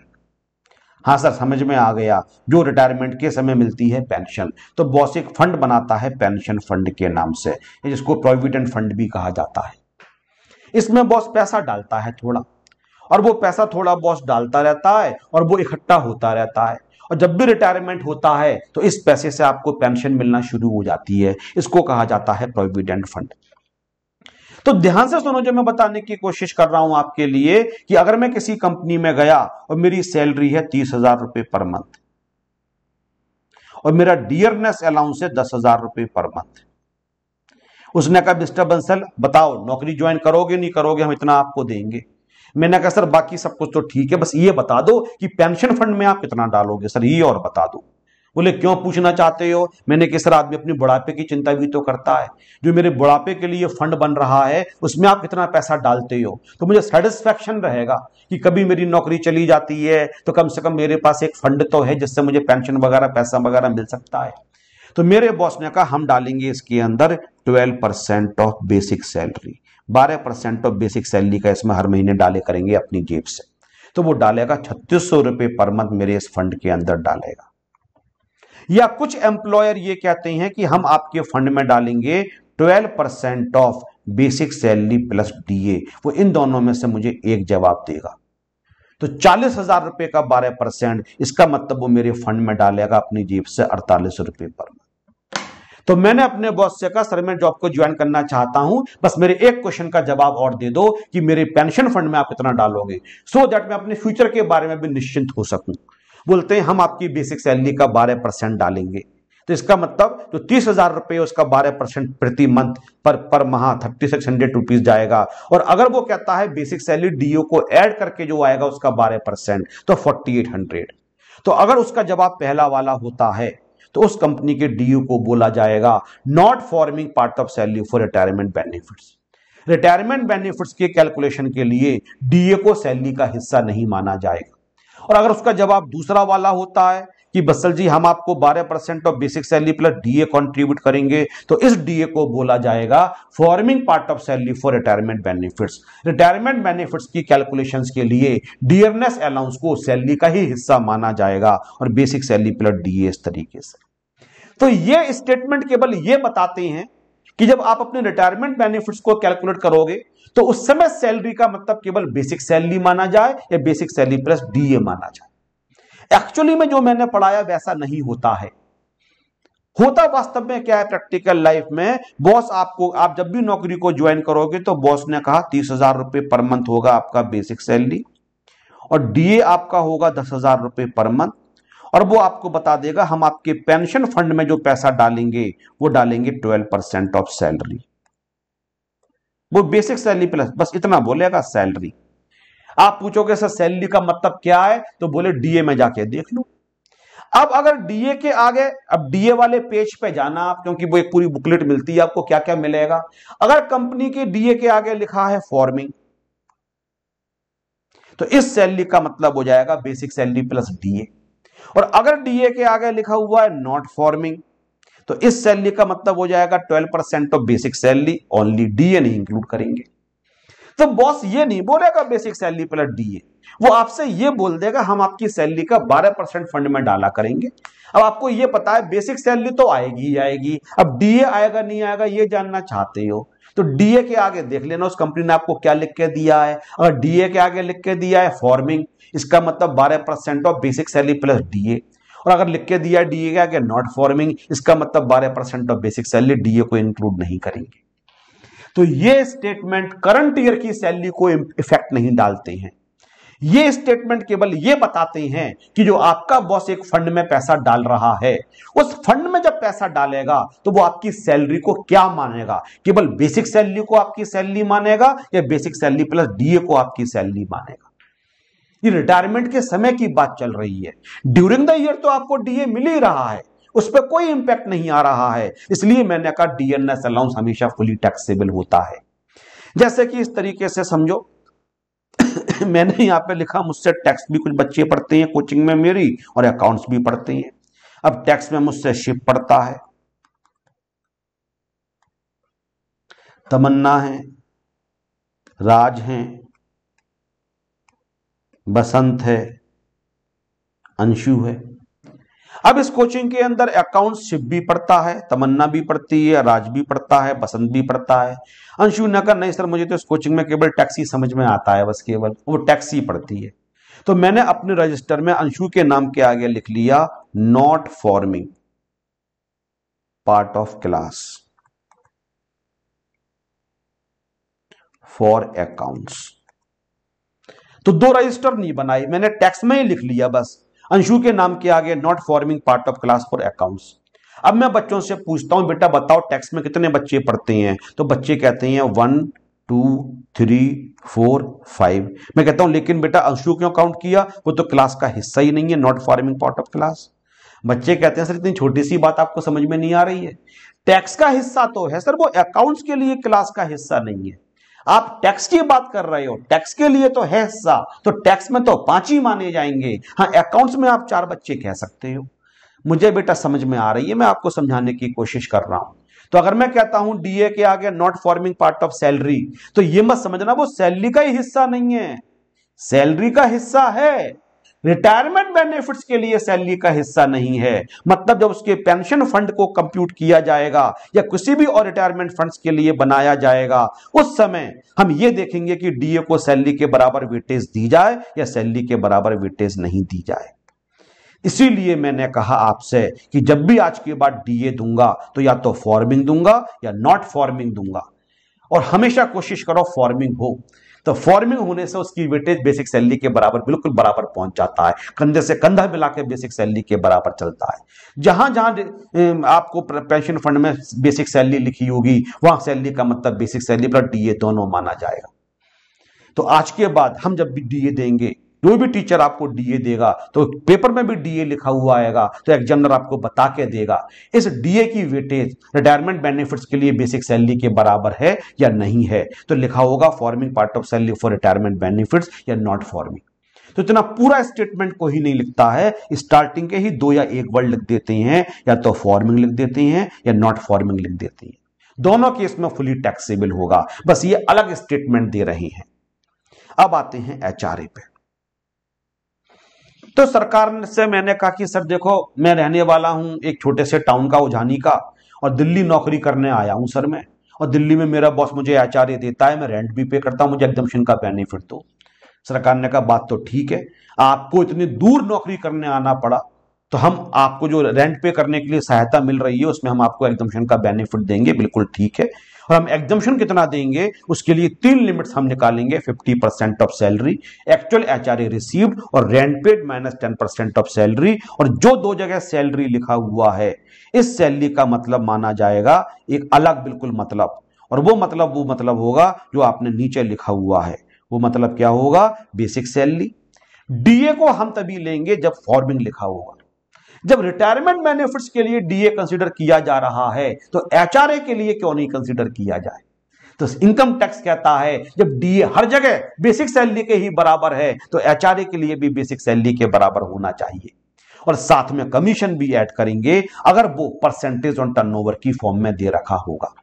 हाँ सर समझ में आ गया जो रिटायरमेंट के समय मिलती है पेंशन तो बॉस एक फंड बनाता है पेंशन फंड के नाम से जिसको प्रोविडेंट फंड भी कहा जाता है इसमें बॉस पैसा डालता है थोड़ा और वो पैसा थोड़ा बॉस डालता रहता है और वो इकट्ठा होता रहता है और जब भी रिटायरमेंट होता है तो इस पैसे से आपको पेंशन मिलना शुरू हो जाती है इसको कहा जाता है प्रोविडेंट फंड तो ध्यान से सुनो जो मैं बताने की कोशिश कर रहा हूं आपके लिए कि अगर मैं किसी कंपनी में गया और मेरी सैलरी है तीस हजार रुपए पर मंथ और मेरा डियरनेस अलाउंस है दस हजार रुपए पर मंथ उसने कहा डिस्टर्बेंस बताओ नौकरी ज्वाइन करोगे नहीं करोगे हम इतना आपको देंगे मैंने कहा सर बाकी सब कुछ तो ठीक है बस ये बता दो कि पेंशन फंड में आप कितना डालोगे सर ये और बता दो बोले क्यों पूछना चाहते हो मैंने कि सर आदमी अपने बुढ़ापे की चिंता भी तो करता है जो मेरे बुढ़ापे के लिए फंड बन रहा है उसमें आप कितना पैसा डालते हो तो मुझे सेटिस्फैक्शन रहेगा कि कभी मेरी नौकरी चली जाती है तो कम से कम मेरे पास एक फंड तो है जिससे मुझे पेंशन वगैरह पैसा वगैरह मिल सकता है तो मेरे बॉस ने कहा हम डालेंगे इसके अंदर twelve percent of basic salary बारह परसेंट ऑफ बेसिक सैलरी का इसमें हर महीने डाले करेंगे अपनी जेब से तो वो डालेगा छत्तीस सौ रुपए पर मंथ मेरे इस फंड के अंदर डालेगा या कुछ एम्प्लॉयर ये कहते हैं कि हम आपके फंड में डालेंगे 12 percent of basic salary plus DA वो इन दोनों में से मुझे एक जवाब देगा तो चालीस हजार रुपए का बारह परसेंट इसका मतलब वो मेरे फंड में डालेगा अपनी जेब से अड़तालीस रुपए पर तो मैंने अपने बॉस से कहा सर मैं जॉब को ज्वाइन करना चाहता हूं बस मेरे एक क्वेश्चन का जवाब और दे दो कि मेरे पेंशन फंड में आप इतना डालोगे सो so दैट मैं अपने फ्यूचर के बारे में भी निश्चिंत हो सकूं बोलते हैं हम आपकी बेसिक सैलरी का बारह परसेंट डालेंगे तो इसका मतलब जो तीस हजार रुपये उसका बारह परसेंट प्रति मंथ पर पर माह थर्टी सिक्स हंड्रेड रुपीज जाएगा और अगर वो कहता है बेसिक सैलरी डीओ को ऐड करके जो आएगा उसका बारह परसेंट तो फोर्टी एट हंड्रेड तो अगर उसका जवाब पहला वाला होता है तो उस कंपनी के डीओ को बोला जाएगा not forming part of salary for retirement benefit retirement benefits के कैलकुलेशन के लिए डीए को सैलरी का हिस्सा नहीं माना जाएगा और अगर उसका जवाब दूसरा वाला होता है कि बसल जी हम आपको 12 percent of basic salary plus DA contribute करेंगे तो इस डीए को बोला जाएगा forming part of salary for retirement benefits retirement benefits की कैलकुलेशन के लिए डियरनेस अलाउंस को सैलरी का ही हिस्सा माना जाएगा और बेसिक सैलरी प्लस डीए इस तरीके से तो यह स्टेटमेंट केवल यह बताते हैं कि जब आप अपने रिटायरमेंट बेनिफिट्स को कैलकुलेट करोगे तो उस समय सैलरी का मतलब केवल बेसिक सैलरी माना जाए या बेसिक सैलरी प्लस डीए माना जाए एक्चुअली में जो मैंने पढ़ाया वैसा नहीं होता है होता वास्तव में क्या है प्रैक्टिकल लाइफ में बॉस आपको आप जब भी नौकरी को ज्वाइन करोगे तो बॉस ने कहा तीस हजार रुपये पर मंथ होगा आपका बेसिक सैलरी और डीए आपका होगा दस हजार रुपये पर मंथ और वो आपको बता देगा हम आपके पेंशन फंड में जो पैसा डालेंगे वो डालेंगे ट्वेल्व परसेंट ऑफ सैलरी वो बेसिक सैलरी प्लस बस इतना बोलेगा सैलरी आप पूछोगे सर सैलरी का मतलब क्या है तो बोले डीए में जाके देख लो अब अगर डीए के आगे अब डीए वाले पेज पे जाना आप क्योंकि वो एक पूरी बुकलेट मिलती है आपको क्या क्या मिलेगा अगर कंपनी के डीए के आगे लिखा है फॉर्मिंग तो इस सैलरी का मतलब हो जाएगा बेसिक सैलरी प्लस डीए और अगर डीए के आगे लिखा हुआ है नॉट फॉर्मिंग तो इस सैलरी का मतलब हो जाएगा twelve percent of basic salary only DA नहीं इंक्लूड करेंगे तो बॉस ये नहीं बोलेगा बेसिक सैलरी प्लस डीए वो आपसे ये बोल देगा हम आपकी सैलरी का 12 परसेंट फंड में डाला करेंगे अब आपको ये पता है बेसिक सैलरी तो आएगी ही आएगी अब डीए आएगा नहीं आएगा ये जानना चाहते हो तो डीए के आगे देख लेना उस कंपनी ने आपको क्या लिख के दिया है अगर डीए के आगे लिख के दिया है फॉर्मिंग इसका मतलब 12 percent of basic salary plus DA और अगर लिख के दिया डीए का कि नॉट फॉर्मिंग इसका मतलब 12 percent of basic salary DA को इंक्लूड नहीं करेंगे तो ये स्टेटमेंट करंट ईयर की सैलरी को इफेक्ट नहीं डालते हैं ये स्टेटमेंट केवल ये बताते हैं कि जो आपका बॉस एक फंड में पैसा डाल रहा है उस फंड में जब पैसा डालेगा तो वो आपकी सैलरी को क्या मानेगा केवल बेसिक सैलरी को आपकी सैलरी मानेगा या बेसिक सैलरी प्लस डीए को आपकी सैलरी मानेगा ये रिटायरमेंट के समय की बात चल रही है ड्यूरिंग द ईयर तो आपको डीए मिल ही रहा है उस पर कोई इंपैक्ट नहीं आ रहा है इसलिए मैंने कहा डीएनएस अलाउंस हमेशा फुली टैक्सेबल होता है जैसे कि इस तरीके से समझो मैंने यहां पे लिखा मुझसे टैक्स भी कुछ बच्चे पढ़ते हैं कोचिंग में मेरी और अकाउंट्स भी पढ़ते हैं अब टैक्स में मुझसे शिप पड़ता है तमन्ना है राज हैं बसंत है अंशु है अब इस कोचिंग के अंदर अकाउंटशिप भी पड़ता है तमन्ना भी पड़ती है राज भी पड़ता है बसंत भी पड़ता है अंशु न कर नहीं सर मुझे तो इस कोचिंग में केवल टैक्सी समझ में आता है बस केवल वो टैक्सी पड़ती है तो मैंने अपने रजिस्टर में अंशु के नाम के आगे लिख लिया not forming part of class for accounts तो दो रजिस्टर नहीं बनाए मैंने टैक्स में ही लिख लिया बस अंशु के नाम के आगे not forming part of class for accounts अब मैं बच्चों से पूछता हूं बेटा बताओ टैक्स में कितने बच्चे पढ़ते हैं तो बच्चे कहते हैं one two three four five मैं कहता हूं लेकिन बेटा अंशु क्यों काउंट किया वो तो क्लास का हिस्सा ही नहीं है not forming part of class बच्चे कहते हैं सर इतनी छोटी सी बात आपको समझ में नहीं आ रही है टैक्स का हिस्सा तो है सर वो अकाउंट्स के लिए क्लास का हिस्सा नहीं है आप टैक्स की बात कर रहे हो टैक्स के लिए तो है हिस्सा तो टैक्स में तो पांच ही माने जाएंगे हाँ अकाउंट्स में आप चार बच्चे कह सकते हो मुझे बेटा समझ में आ रही है मैं आपको समझाने की कोशिश कर रहा हूं तो अगर मैं कहता हूं डीए के आगे not forming part of salary तो ये मत समझना वो सैलरी का ही हिस्सा नहीं है सैलरी का हिस्सा है रिटायरमेंट बेनिफिट्स के लिए सैलरी का हिस्सा नहीं है मतलब जब उसके पेंशन फंड को कंप्यूट किया जाएगा या किसी भी और रिटायरमेंट फंड्स के लिए बनाया जाएगा उस समय हम ये देखेंगे कि डीए को सैलरी के बराबर वेटेज दी जाए या सैलरी के बराबर वेटेज नहीं दी जाए इसीलिए मैंने कहा आपसे कि जब भी आज की बात डीए दूंगा तो या तो फॉर्मिंग दूंगा या नॉट फॉर्मिंग दूंगा और हमेशा कोशिश करो फॉर्मिंग हो तो फॉर्मिंग होने से उसकी वेटेज बेसिक सैलरी के बराबर बिल्कुल बराबर पहुंच जाता है कंधे से कंधा मिला के बेसिक सैलरी के बराबर चलता है जहां जहां आपको पेंशन फंड में बेसिक सैलरी लिखी होगी वहां सैलरी का मतलब बेसिक सैलरी प्लस डीए दोनों माना जाएगा तो आज के बाद हम जब भी डीए देंगे जो भी टीचर आपको डीए देगा तो पेपर में भी डीए लिखा हुआ आएगा तो एग्जामिनर आपको बता के देगा इस डीए की वेटेज रिटायरमेंट बेनिफिट्स के लिए बेसिक सैलरी के बराबर है या नहीं है तो लिखा होगा forming part of salary for retirement benefits या नॉट फॉर्मिंग तो इतना पूरा स्टेटमेंट को ही नहीं लिखता है स्टार्टिंग के ही दो या एक वर्ड लिख देते हैं या तो फॉर्मिंग लिख देते हैं या नॉट फॉर्मिंग लिख देते हैं दोनों केस में फुली टैक्सेबल होगा बस ये अलग स्टेटमेंट दे रहे हैं अब आते हैं एचआरए पे तो सरकार से मैंने कहा कि सर देखो मैं रहने वाला हूं एक छोटे से टाउन का उजानी का और दिल्ली नौकरी करने आया हूं सर मैं और दिल्ली में मेरा बॉस मुझे आचार्य देता है मैं रेंट भी पे करता हूं मुझे एग्जम्पन का बेनिफिट दो सरकार ने कहा बात तो ठीक है आपको इतनी दूर नौकरी करने आना पड़ा तो हम आपको जो रेंट पे करने के लिए सहायता मिल रही है उसमें हम आपको एग्जम्पन का बेनिफिट देंगे बिल्कुल ठीक है और हम एग्जामेशन कितना देंगे उसके लिए तीन लिमिट्स हम निकालेंगे 50 percent of salary actual H R received और rent paid minus ten percent of salary और जो दो जगह सैलरी लिखा हुआ है इस सैलरी का मतलब माना जाएगा एक अलग बिल्कुल मतलब और वो मतलब वो मतलब होगा जो आपने नीचे लिखा हुआ है वो मतलब क्या होगा बेसिक सैलरी डीए को हम तभी लेंगे जब फॉर्मिंग लिखा होगा जब रिटायरमेंट बेनिफिट्स के लिए डीए कंसिडर किया जा रहा है तो एचआरए के लिए क्यों नहीं कंसिडर किया जाए तो इनकम टैक्स कहता है जब डीए हर जगह बेसिक सैलरी के ही बराबर है तो एचआरए के लिए भी बेसिक सैलरी के बराबर होना चाहिए और साथ में कमीशन भी ऐड करेंगे अगर वो परसेंटेज ऑन टर्नओवर की फॉर्म में दे रखा होगा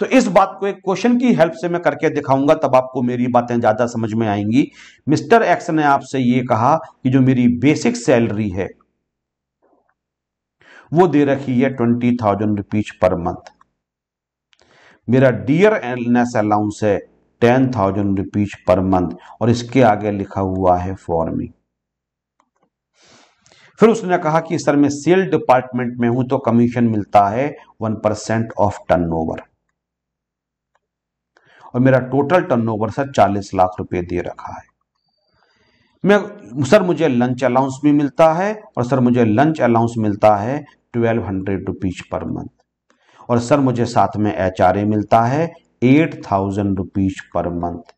तो इस बात को एक क्वेश्चन की हेल्प से मैं करके दिखाऊंगा तब आपको मेरी बातें ज्यादा समझ में आएंगी मिस्टर एक्स ने आपसे ये कहा कि जो मेरी बेसिक सैलरी है वो दे रखी है twenty thousand rupees per month मेरा डियर एलनेस अलाउंस है ten thousand rupees per month और इसके आगे लिखा हुआ है फॉर मी फिर उसने कहा कि सर मैं सेल डिपार्टमेंट में हूं तो कमीशन मिलता है वन परसेंट ऑफ टर्नओवर और मेरा टोटल टर्नओवर सर चालीस लाख रुपए दे रखा है मैं सर मुझे लंच अलाउंस भी मिलता है और सर मुझे लंच अलाउंस मिलता है twelve hundred rupees per month और सर मुझे साथ में एच मिलता है eight thousand rupees per month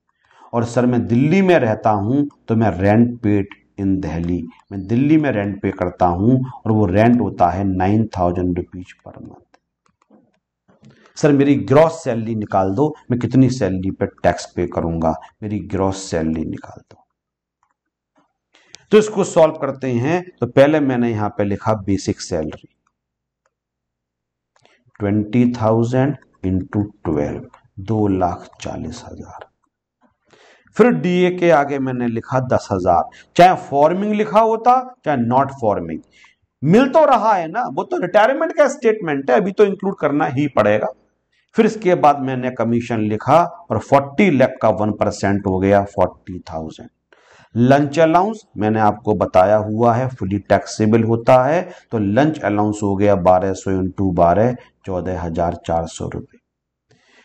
और सर मैं दिल्ली में रहता हूं तो मैं रेंट पेड इन दहली मैं दिल्ली में रेंट पे करता हूँ और वो रेंट होता है nine thousand rupees per month sir मेरी ग्रॉस सैलरी निकाल दो मैं कितनी सैलरी पर टैक्स पे करूंगा मेरी ग्रॉस सैलरी निकाल दो तो इसको सॉल्व करते हैं तो पहले मैंने यहां पे लिखा basic salary twenty thousand into twelve दो लाख चालीस हजार फिर डीए के आगे मैंने लिखा दस हजार चाहे फॉर्मिंग लिखा होता चाहे नॉट फॉर्मिंग मिल तो रहा है ना वो तो रिटायरमेंट का स्टेटमेंट है अभी तो इंक्लूड करना ही पड़ेगा फिर इसके बाद मैंने कमीशन लिखा और 40 लाख का 1 परसेंट हो गया 40,000 लंच अलाउंस मैंने आपको बताया हुआ है फुली टैक्सेबल होता है तो लंच अलाउंस हो गया बारह सौ इंटू बारह चौदह हजार चार सौ रुपए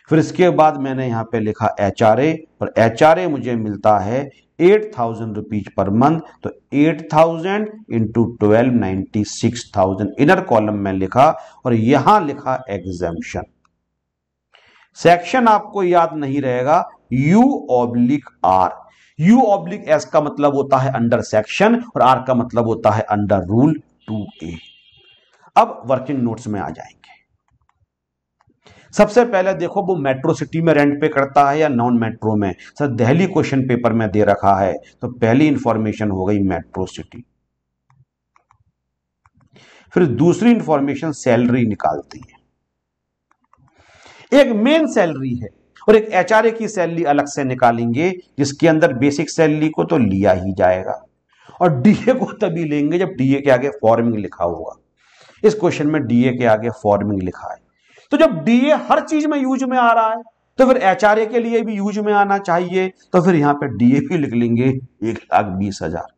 फिर इसके बाद मैंने यहां पे लिखा एच आर ए और एच आर ए मुझे मिलता है eight thousand rupees per month तो eight thousand into twelve ninety six thousand inner column में लिखा और यहां लिखा एग्जामेशन सेक्शन आपको याद नहीं रहेगा U oblique R U oblique S का मतलब होता है अंडर सेक्शन और आर का मतलब होता है अंडर रूल टू ए अब वर्किंग नोट्स में आ जाएंगे सबसे पहले देखो वो मेट्रो सिटी में रेंट पे करता है या नॉन मेट्रो में सर दहली क्वेश्चन पेपर में दे रखा है तो पहली इंफॉर्मेशन हो गई मेट्रो सिटी फिर दूसरी इंफॉर्मेशन सैलरी निकालती है एक मेन सैलरी है और एक एचआरए की सैलरी अलग से निकालेंगे जिसके अंदर बेसिक सैलरी को तो लिया ही जाएगा और डीए को तभी लेंगे जब डीए के आगे फॉर्मिंग लिखा होगा इस क्वेश्चन में डीए के आगे फॉर्मिंग लिखा है तो जब डीए हर चीज में यूज में आ रहा है तो फिर एच के लिए भी यूज में आना चाहिए तो फिर यहां पर डीए भी लिख लेंगे एक लाख बीस हजार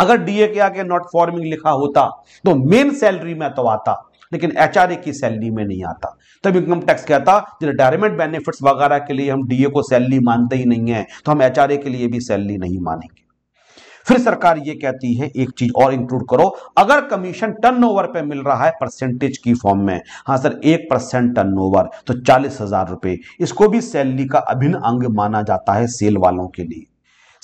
अगर डीए के आगे नॉट फॉर्मिंग लिखा होता तो मेन सैलरी में तो आता लेकिन एच की सैलरी में नहीं आता तब इनकम टैक्स कहता रिटायरमेंट बेनिफिट्स वगैरह के लिए हम डीए को सैलरी मानते ही नहीं है तो हम एच के लिए भी सैलरी नहीं मानेंगे फिर सरकार ये कहती है एक चीज और इंक्लूड करो अगर कमीशन टर्नओवर पे मिल रहा है परसेंटेज की फॉर्म में हाँ सर एक परसेंट टर्न तो चालीस हजार रुपए इसको भी सैलरी का अभिन्न अंग माना जाता है सेल वालों के लिए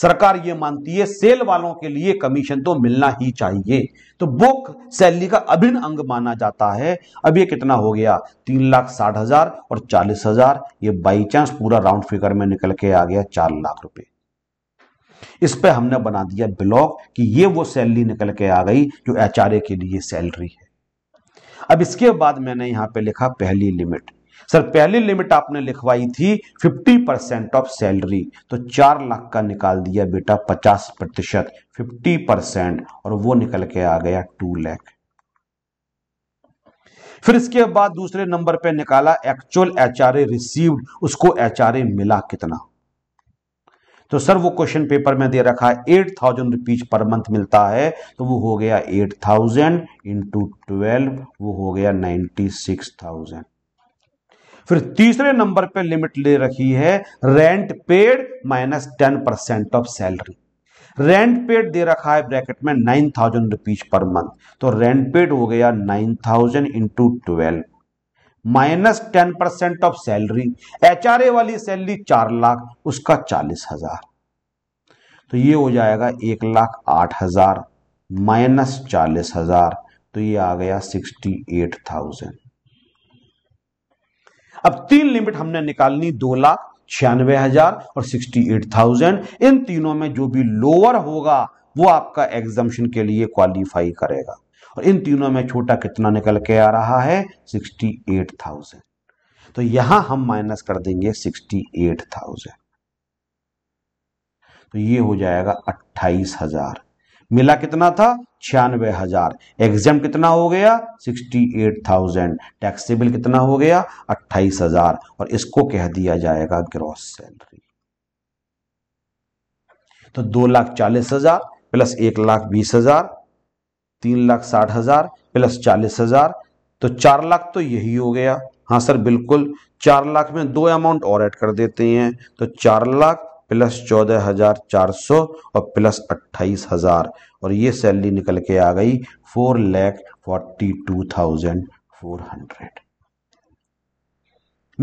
सरकार ये मानती है सेल वालों के लिए कमीशन तो मिलना ही चाहिए तो बुक सैलरी का अभिन्न अंग माना जाता है अब ये कितना हो गया तीन लाख साठ हजार और चालीस हजार ये बाई चांस पूरा राउंड फिगर में निकल के आ गया चार लाख रुपए इस पर हमने बना दिया ब्लॉक कि ये वो सैलरी निकल के आ गई जो एच के लिए सैलरी है अब इसके बाद मैंने यहां पे लिखा पहली लिमिट सर पहली लिमिट आपने लिखवाई थी 50 परसेंट ऑफ सैलरी तो चार लाख का निकाल दिया बेटा 50 प्रतिशत फिफ्टी परसेंट और वो निकल के आ गया टू लैख फिर इसके बाद दूसरे नंबर पे निकाला एक्चुअल एचआरए रिसीव्ड उसको एचआरए मिला कितना तो सर वो क्वेश्चन पेपर में दे रखा है eight thousand rupees per month मिलता है तो वो हो गया एट थाउजेंड इंटू ट्वेल्व वो हो गया नाइन्टी सिक्स थाउजेंड फिर तीसरे नंबर पे लिमिट ले रखी है rent paid minus ten percent of salary rent paid दे रखा है ब्रैकेट में nine thousand rupees per month तो रेंट पेड हो गया nine thousand into twelve minus ten percent of salary HRA वाली सैलरी चार लाख उसका चालीस हजार तो ये हो जाएगा एक लाख आठ हजार माइनस चालीस हजार तो ये आ गया सिक्सटी एट थाउजेंड अब तीन लिमिट हमने निकालनी दो लाख छियानवे हजार और सिक्सटी एट थाउजेंड इन तीनों में जो भी लोअर होगा वो आपका एग्जामेशन के लिए क्वालिफाई करेगा और इन तीनों में छोटा कितना निकल के आ रहा है सिक्सटी एट थाउजेंड तो यहां हम माइनस कर देंगे सिक्सटी एट थाउजेंड तो ये हो जाएगा अट्ठाईस हजार मिला कितना था छियानवे हजार एग्जाम कितना हो गया सिक्सटी एट थाउजेंड टैक्सेबल कितना हो गया अट्ठाईस हजार और इसको कह दिया जाएगा ग्रॉस सैलरी तो दो लाख चालीस हजार प्लस एक लाख बीस हजार तीन लाख साठ हजार प्लस चालीस हजार तो चार लाख तो यही हो गया हाँ सर बिल्कुल चार लाख में दो अमाउंट और ऐड कर देते हैं तो चार लाख प्लस चौदह हजार चार सौ और प्लस अट्ठाईस हजार और ये सैलरी निकल के आ गई four lakh forty two thousand four hundred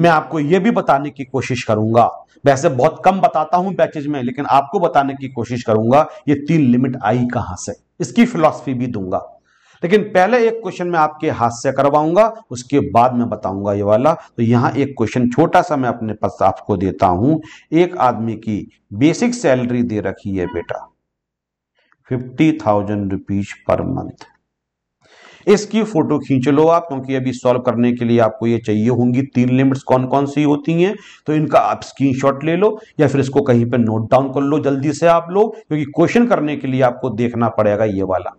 मैं आपको यह भी बताने की कोशिश करूंगा वैसे बहुत कम बताता हूं पैकेज में लेकिन आपको बताने की कोशिश करूंगा ये तीन लिमिट आई कहां से इसकी फिलॉसफी भी दूंगा लेकिन पहले एक क्वेश्चन में आपके हाथ से करवाऊंगा उसके बाद में बताऊंगा ये वाला तो यहाँ एक क्वेश्चन छोटा सा मैं अपने पास आपको देता हूं एक आदमी की बेसिक सैलरी दे रखी है बेटा fifty thousand rupees per month इसकी फोटो खींच लो आप क्योंकि अभी सॉल्व करने के लिए आपको ये चाहिए होंगी तीन लिमिट्स कौन कौन सी होती हैं तो इनका आप स्क्रीन ले लो या फिर इसको कहीं पर नोट डाउन कर लो जल्दी से आप लोग क्योंकि क्वेश्चन करने के लिए आपको देखना पड़ेगा ये वाला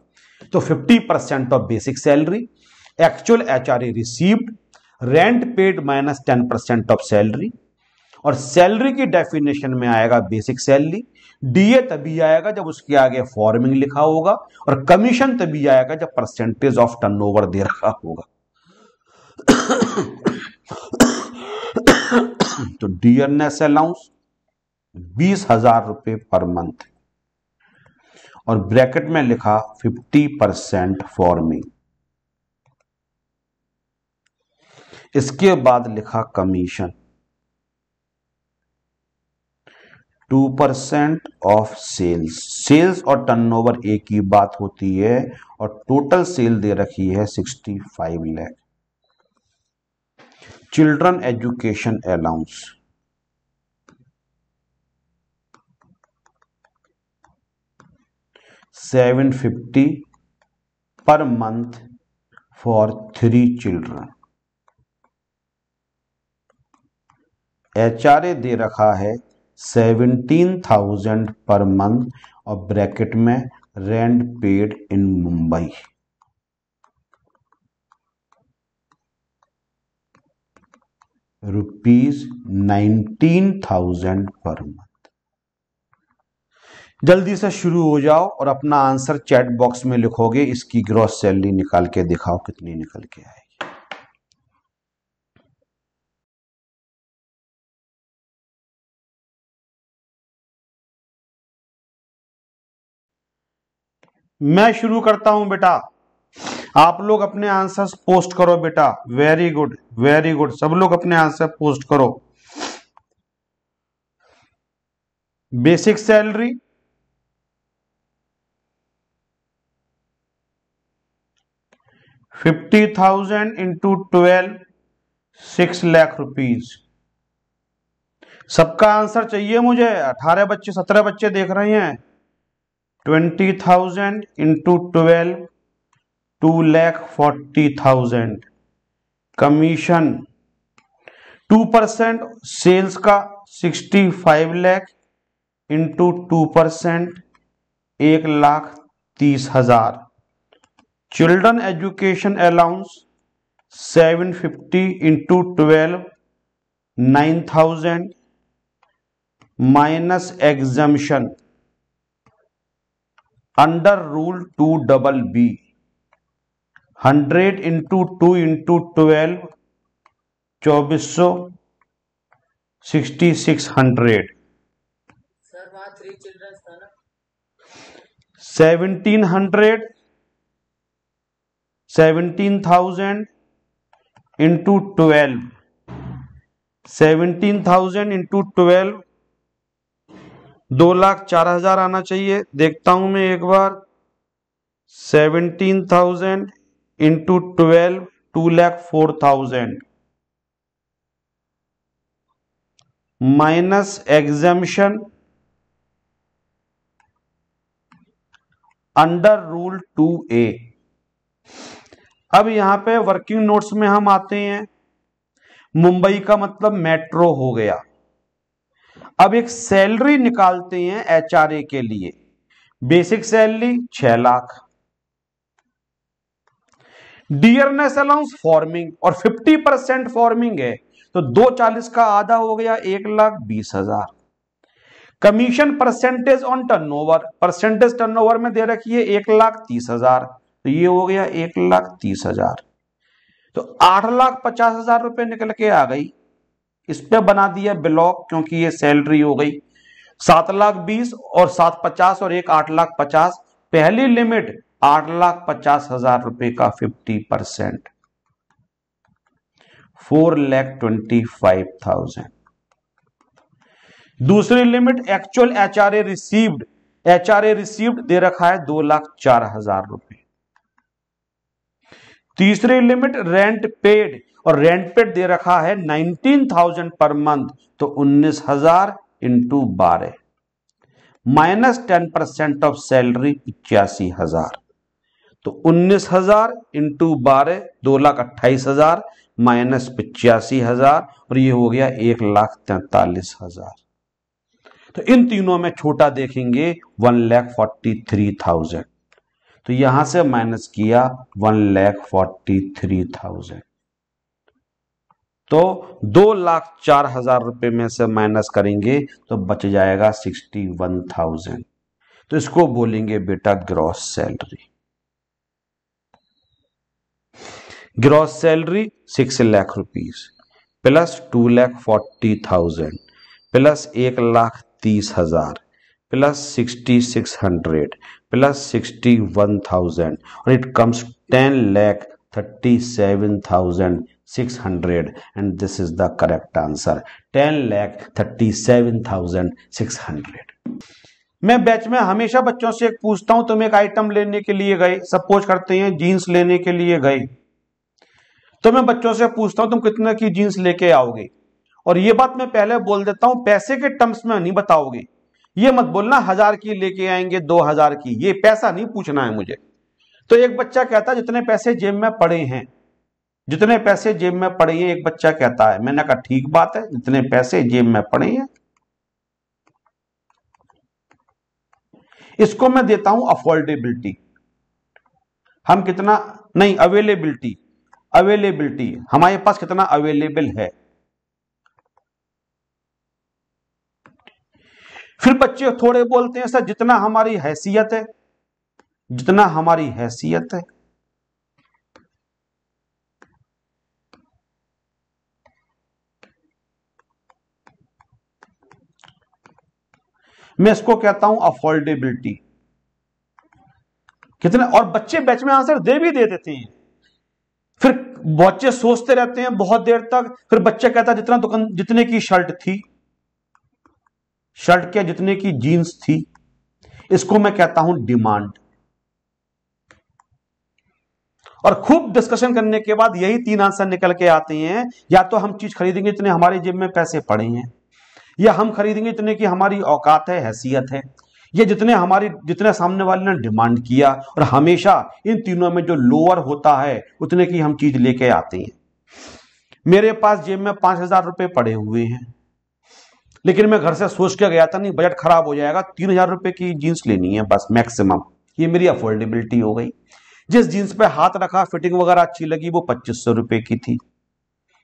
तो fifty of basic salary actual H R received rent paid minus ten percent of salary और सैलरी की डेफिनेशन में आएगा बेसिक सैलरी डीए तभी आएगा जब उसके आगे फॉर्मिंग लिखा होगा और कमीशन तभी आएगा जब परसेंटेज ऑफ टर्नओवर दे रखा होगा तो डीएनएस अलाउंस बीस हजार रुपए पर मंथ और ब्रैकेट में लिखा फिफ्टी परसेंट फॉर्मिंग इसके बाद लिखा commission two percent of sales sales और टर्नओवर एक ही बात होती है और टोटल सेल दे रखी है sixty five lakh children education allowance seven fifty पर month for three children HRA दे रखा है सेवनटीन थाउजेंड पर मंथ और ब्रैकेट में rent paid in Mumbai rupees nineteen thousand per month जल्दी से शुरू हो जाओ और अपना आंसर चैट बॉक्स में लिखोगे इसकी ग्रॉस सैलरी निकाल के दिखाओ कितनी निकल के आएगी मैं शुरू करता हूं बेटा आप लोग अपने आंसर्स पोस्ट करो बेटा वेरी गुड वेरी गुड सब लोग अपने आंसर पोस्ट करो basic salary fifty thousand into twelve six lakh rupees सबका आंसर चाहिए मुझे अठारह बच्चे सत्रह बच्चे देख रहे हैं twenty thousand into twelve two lakh forty thousand commission two percent sales का sixty five lakh into two percent एक लाख तीस हजार children education allowance seven fifty into twelve nine thousand minus exemption under rule two double B hundred into two into twelve चौबीस सौ sixty six hundred seventeen hundred seventeen thousand into twelve seventeen thousand into twelve दो लाख चार हजार आना चाहिए देखता हूं मैं एक बार seventeen thousand into twelve two lakh four thousand minus exemption under rule two A अब यहां पे वर्किंग नोट्स में हम आते हैं मुंबई का मतलब मेट्रो हो गया अब एक सैलरी निकालते हैं एचआरए के लिए बेसिक सैलरी छह लाख डियरनेस अलाउंस फॉर्मिंग और 50 परसेंट फॉर्मिंग है तो दो चालीस का आधा हो गया एक लाख बीस हजार commission percentage on turnover percentage turnover में दे रखी है एक लाख तीस हजार तो ये हो गया एक लाख तीस हजार तो आठ लाख पचास हजार रुपए निकल के आ गई इस पे बना दिया ब्लॉक क्योंकि ये सैलरी हो गई सात लाख बीस और सात पचास और एक आठ लाख पचास पहली लिमिट आठ लाख पचास हजार रुपए का fifty percent four lakh twenty five thousand दूसरी limit actual H R A received H R A received दे रखा है दो लाख चार हजार रुपए तीसरी लिमिट रेंट पेड और रेंट पे दे रखा है नाइनटीन थाउजेंड पर मंथ तो उन्नीस हजार इंटू बारह minus ten percent of salary पिचासी हजार तो उन्नीस हजार इंटू बारह दो लाख अट्ठाईस हजार माइनस पिचासी हजार और ये हो गया एक लाख तैतालीस हजार तो इन तीनों में छोटा देखेंगे one lakh forty three thousand तो यहां से माइनस किया one lakh forty three thousand तो दो लाख चार हजार रुपए में से माइनस करेंगे तो बच जाएगा सिक्सटी वन थाउजेंड तो इसको बोलेंगे बेटा gross salary gross salary six lakh rupees plus two lakh forty thousand plus एक लाख तीस हजार plus sixty six hundred plus sixty one thousand और it comes ten lakh thirty seven thousand six hundred and this is the correct answer ten lakh thirty seven thousand six hundred मैं batch में हमेशा बच्चों से पूछता हूं तुम एक आइटम लेने के लिए गए सपोज करते हैं जीन्स लेने के लिए गए तो मैं बच्चों से पूछता हूं तुम कितने की जीन्स लेके आओगे और ये बात मैं पहले बोल देता हूं पैसे के टर्म्स में नहीं बताओगे ये मत बोलना हजार की लेके आएंगे दो हजार की ये पैसा नहीं पूछना है मुझे तो एक बच्चा कहता है जितने पैसे जेब में पड़े हैं जितने पैसे जेब में पड़े हैं एक बच्चा कहता है मैंने कहा ठीक बात है जितने पैसे जेब में पड़े हैं इसको मैं देता हूं अफोर्डेबिलिटी हम कितना नहीं अवेलेबिलिटी अवेलेबिलिटी हमारे पास कितना अवेलेबल है फिर बच्चे थोड़े बोलते हैं सर जितना हमारी हैसियत है जितना हमारी हैसियत है मैं इसको कहता हूं अफोर्डेबिलिटी कितने और बच्चे बैच में आंसर दे भी दे देते हैं फिर बच्चे सोचते रहते हैं बहुत देर तक फिर बच्चा कहता है जितना दुकान जितने की शर्ट थी शर्ट के जितने की जीन्स थी इसको मैं कहता हूं डिमांड और खूब डिस्कशन करने के बाद यही तीन आंसर निकल के आते हैं या तो हम चीज खरीदेंगे जितने हमारे जेब में पैसे पड़े हैं या हम खरीदेंगे इतने की हमारी औकात है हैसियत है ये जितने हमारी जितने सामने वाले ने डिमांड किया और हमेशा इन तीनों में जो लोअर होता है उतने की हम चीज लेके आते हैं मेरे पास जेब में पांच हजार रुपये पड़े हुए हैं लेकिन मैं घर से सोच के गया था नहीं बजट खराब हो जाएगा तीन हजार रुपये की जीन्स लेनी है बस मैक्सिमम ये मेरी अफोर्डेबिलिटी हो गई जिस जीन्स पे हाथ रखा फिटिंग वगैरह अच्छी लगी वो पच्चीस सौ की थी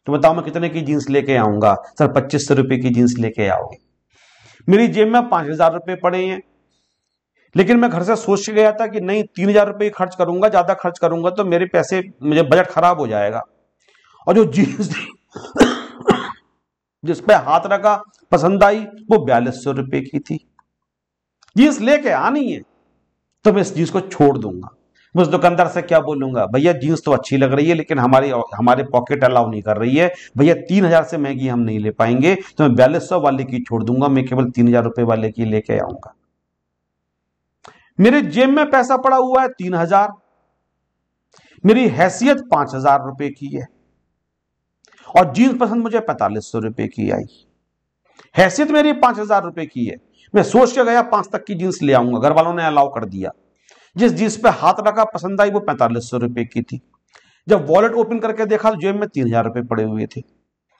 तो बताओ मैं कितने की जींस लेके आऊंगा सर पच्चीस सौ रुपये की जींस लेके आओगे मेरी जेब में पांच हजार रुपये पड़े हैं लेकिन मैं घर से सोच गया था कि नहीं तीन हजार रुपये खर्च करूंगा ज्यादा खर्च करूंगा तो मेरे पैसे मुझे बजट खराब हो जाएगा और जो जींस जिस पे हाथ रखा पसंद आई वो बयालीस सौ रुपये की थी जींस लेके आनी है तो मैं इस चीज को छोड़ दूंगा मैं उस दुकानदार से क्या बोलूंगा भैया जींस तो अच्छी लग रही है लेकिन हमारी हमारे पॉकेट अलाउ नहीं कर रही है भैया तीन हजार से महंगी हम नहीं ले पाएंगे तो मैं बयालीस सौ वाले की छोड़ दूंगा मैं केवल तीन हजार रुपए वाले की लेके आऊंगा मेरे जेब में पैसा पड़ा हुआ है तीन हजार मेरी हैसियत पांच हजार रुपए की है और जीन्स पसंद मुझे पैंतालीस सौ रुपए की आई हैसियत मेरी पांच हजार रुपए की है मैं सोच के गया पांच तक की जीन्स ले आऊंगा घर वालों ने अलाउ कर दिया जिस जींस पे हाथ रखा पसंद आई वो पैंतालीस सौ रुपए की थी जब वॉलेट ओपन करके देखा तो जेब में तीन हजार रुपये पड़े हुए थे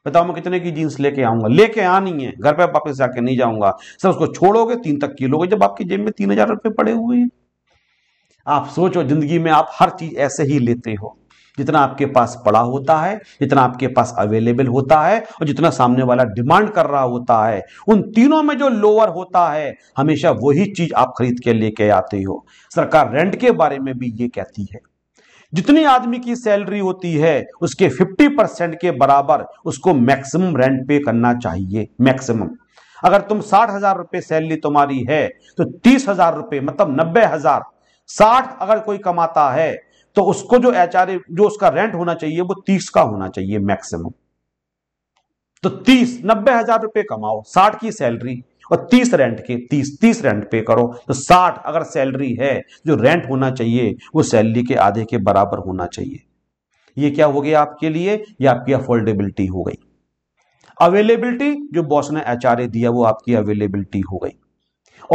बताओ मैं कितने की जींस लेके आऊंगा लेके आ नहीं है घर पे वापस जाके नहीं जाऊंगा सर उसको छोड़ोगे तीन तक की लोगे जब आपकी जेब में तीन हजार रुपये पड़े हुए हैं आप सोचो जिंदगी में आप हर चीज ऐसे ही लेते हो जितना आपके पास पड़ा होता है जितना आपके पास अवेलेबल होता है और जितना सामने वाला डिमांड कर रहा होता है उन तीनों में जो लोअर होता है हमेशा वही चीज आप खरीद के लेके आते हो सरकार रेंट के बारे में भी ये कहती है जितनी आदमी की सैलरी होती है उसके 50 परसेंट के बराबर उसको मैक्सिमम रेंट पे करना चाहिए मैक्सिमम अगर तुम साठ हजार रुपये सैलरी तुम्हारी है तो तीस हजार रुपये मतलब नब्बे हजार साठ अगर कोई कमाता है तो उसको जो एच जो उसका रेंट होना चाहिए वो तीस का होना चाहिए मैक्सिमम तो तीस नब्बे हजार रुपए कमाओ साठ की सैलरी और तीस रेंट के तीस तीस रेंट पे करो तो साठ अगर सैलरी है जो रेंट होना चाहिए वो सैलरी के आधे के बराबर होना चाहिए ये क्या हो गया आपके लिए ये आपकी अफोर्डेबिलिटी हो गई अवेलेबिलिटी जो बॉस ने एच दिया वो आपकी अवेलेबिलिटी हो गई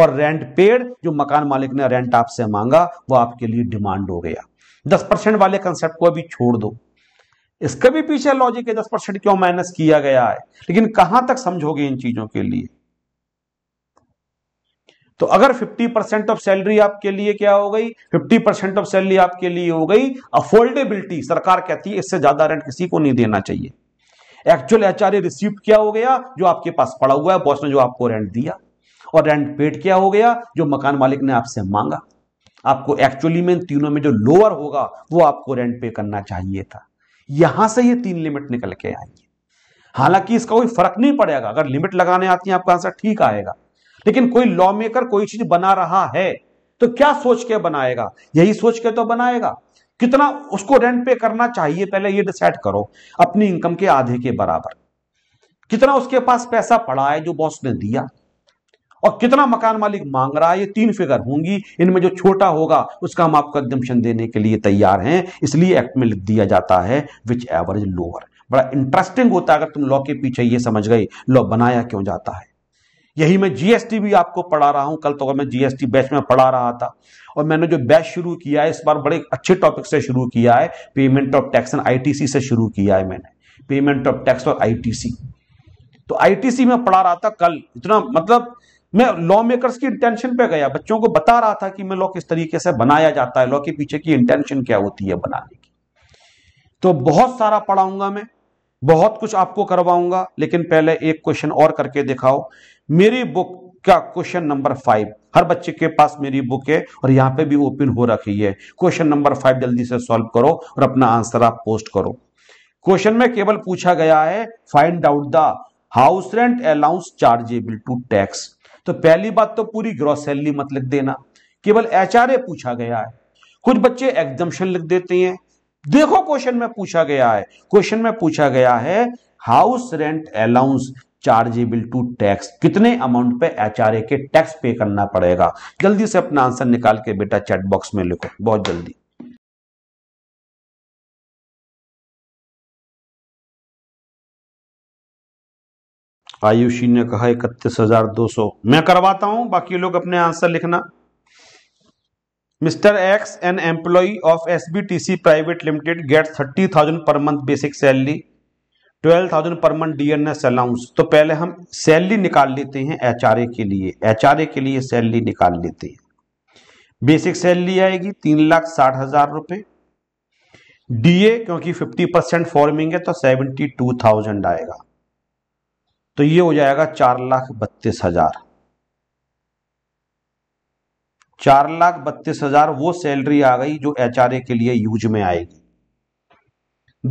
और रेंट पेड जो मकान मालिक ने रेंट आपसे मांगा वो आपके लिए डिमांड हो गया दस परसेंट वाले कंसेप्ट को अभी छोड़ दो इसके भी पीछे लॉजिक है दस परसेंट क्यों माइनस किया गया है लेकिन कहां तक समझोगे इन चीजों के लिए तो अगर 50 परसेंट ऑफ सैलरी आपके लिए क्या हो गई 50 परसेंट ऑफ सैलरी आपके लिए हो गई अफोर्डेबिलिटी सरकार कहती है इससे ज्यादा रेंट किसी को नहीं देना चाहिए एक्चुअल एच आर रिसीव क्या हो गया जो आपके पास पड़ा हुआ है बॉस ने जो आपको रेंट दिया और रेंट पेड क्या हो गया जो मकान मालिक ने आपसे मांगा आपको एक्चुअली में तीनों में जो लोअर होगा वो आपको रेंट पे करना चाहिए था यहां से ये तीन लिमिट निकल के आएंगे हालांकि इसका कोई फर्क नहीं पड़ेगा अगर लिमिट लगाने आती है आपका आंसर ठीक आएगा लेकिन कोई लॉ मेकर कोई चीज बना रहा है तो क्या सोच के बनाएगा यही सोच के तो बनाएगा कितना उसको रेंट पे करना चाहिए पहले ये डिसाइड करो अपनी इनकम के आधे के बराबर कितना उसके पास पैसा पड़ा है जो बॉस ने दिया और कितना मकान मालिक मांग रहा है ये तीन फिगर होंगी इनमें जो छोटा होगा उसका हम आपको एग्जम्पन देने के लिए तैयार हैं इसलिए एक्ट में लिख दिया जाता है विच एवरेज लोअर बड़ा इंटरेस्टिंग होता है अगर तुम लॉ के पीछे ये समझ गए लॉ बनाया क्यों जाता है यही मैं जीएसटी भी आपको पढ़ा रहा हूं कल तो मैं जीएसटी बैच में पढ़ा रहा था और मैंने जो बैच शुरू किया है इस बार बड़े अच्छे टॉपिक से शुरू किया है payment of tax and ITC से शुरू किया है मैंने पेमेंट ऑफ टैक्स और आईटीसी तो आईटीसी में पढ़ा रहा था कल इतना मतलब मैं लॉ मेकर्स की इंटेंशन पे गया बच्चों को बता रहा था कि मैं लॉ किस तरीके से बनाया जाता है लॉ के पीछे की इंटेंशन क्या होती है बनाने की तो बहुत सारा पढ़ाऊंगा मैं बहुत कुछ आपको करवाऊंगा लेकिन पहले एक क्वेश्चन और करके दिखाओ मेरी बुक का क्वेश्चन नंबर फाइव हर बच्चे के पास मेरी बुक है और यहाँ पे भी ओपन हो रखी है क्वेश्चन नंबर फाइव जल्दी से सॉल्व करो और अपना आंसर आप पोस्ट करो क्वेश्चन में केवल पूछा गया है find out the house rent allowance chargeable to tax तो पहली बात तो पूरी ग्रॉस सैलरी मत लिख देना केवल एच पूछा गया है कुछ बच्चे एग्जम्पन लिख देते हैं देखो क्वेश्चन में पूछा गया है क्वेश्चन में पूछा गया है house rent allowance chargeable to tax कितने अमाउंट पे एचआरए के टैक्स पे करना पड़ेगा जल्दी से अपना आंसर निकाल के बेटा चैट बॉक्स में लिखो बहुत जल्दी आयुषी ने कहा इकतीस हजार दो सौ मैं करवाता हूं बाकी लोग अपने आंसर लिखना mister X N employee of S B T C private limited get thirty thousand per month basic salary twelve thousand per month D N S allowance तो पहले हम सैलरी निकाल लेते हैं एच आर ए के लिए एच आर ए के लिए सैलरी निकाल लेते हैं बेसिक सैलरी आएगी तीन लाख साठ हजार रुपए डी ए क्योंकि फिफ्टी परसेंट फॉर्मिंग है तो सेवेंटी टू थाउजेंड आएगा तो ये हो जाएगा चार लाख बत्तीस हजार चार लाख बत्तीस हजार वो सैलरी आ गई जो एच के लिए यूज में आएगी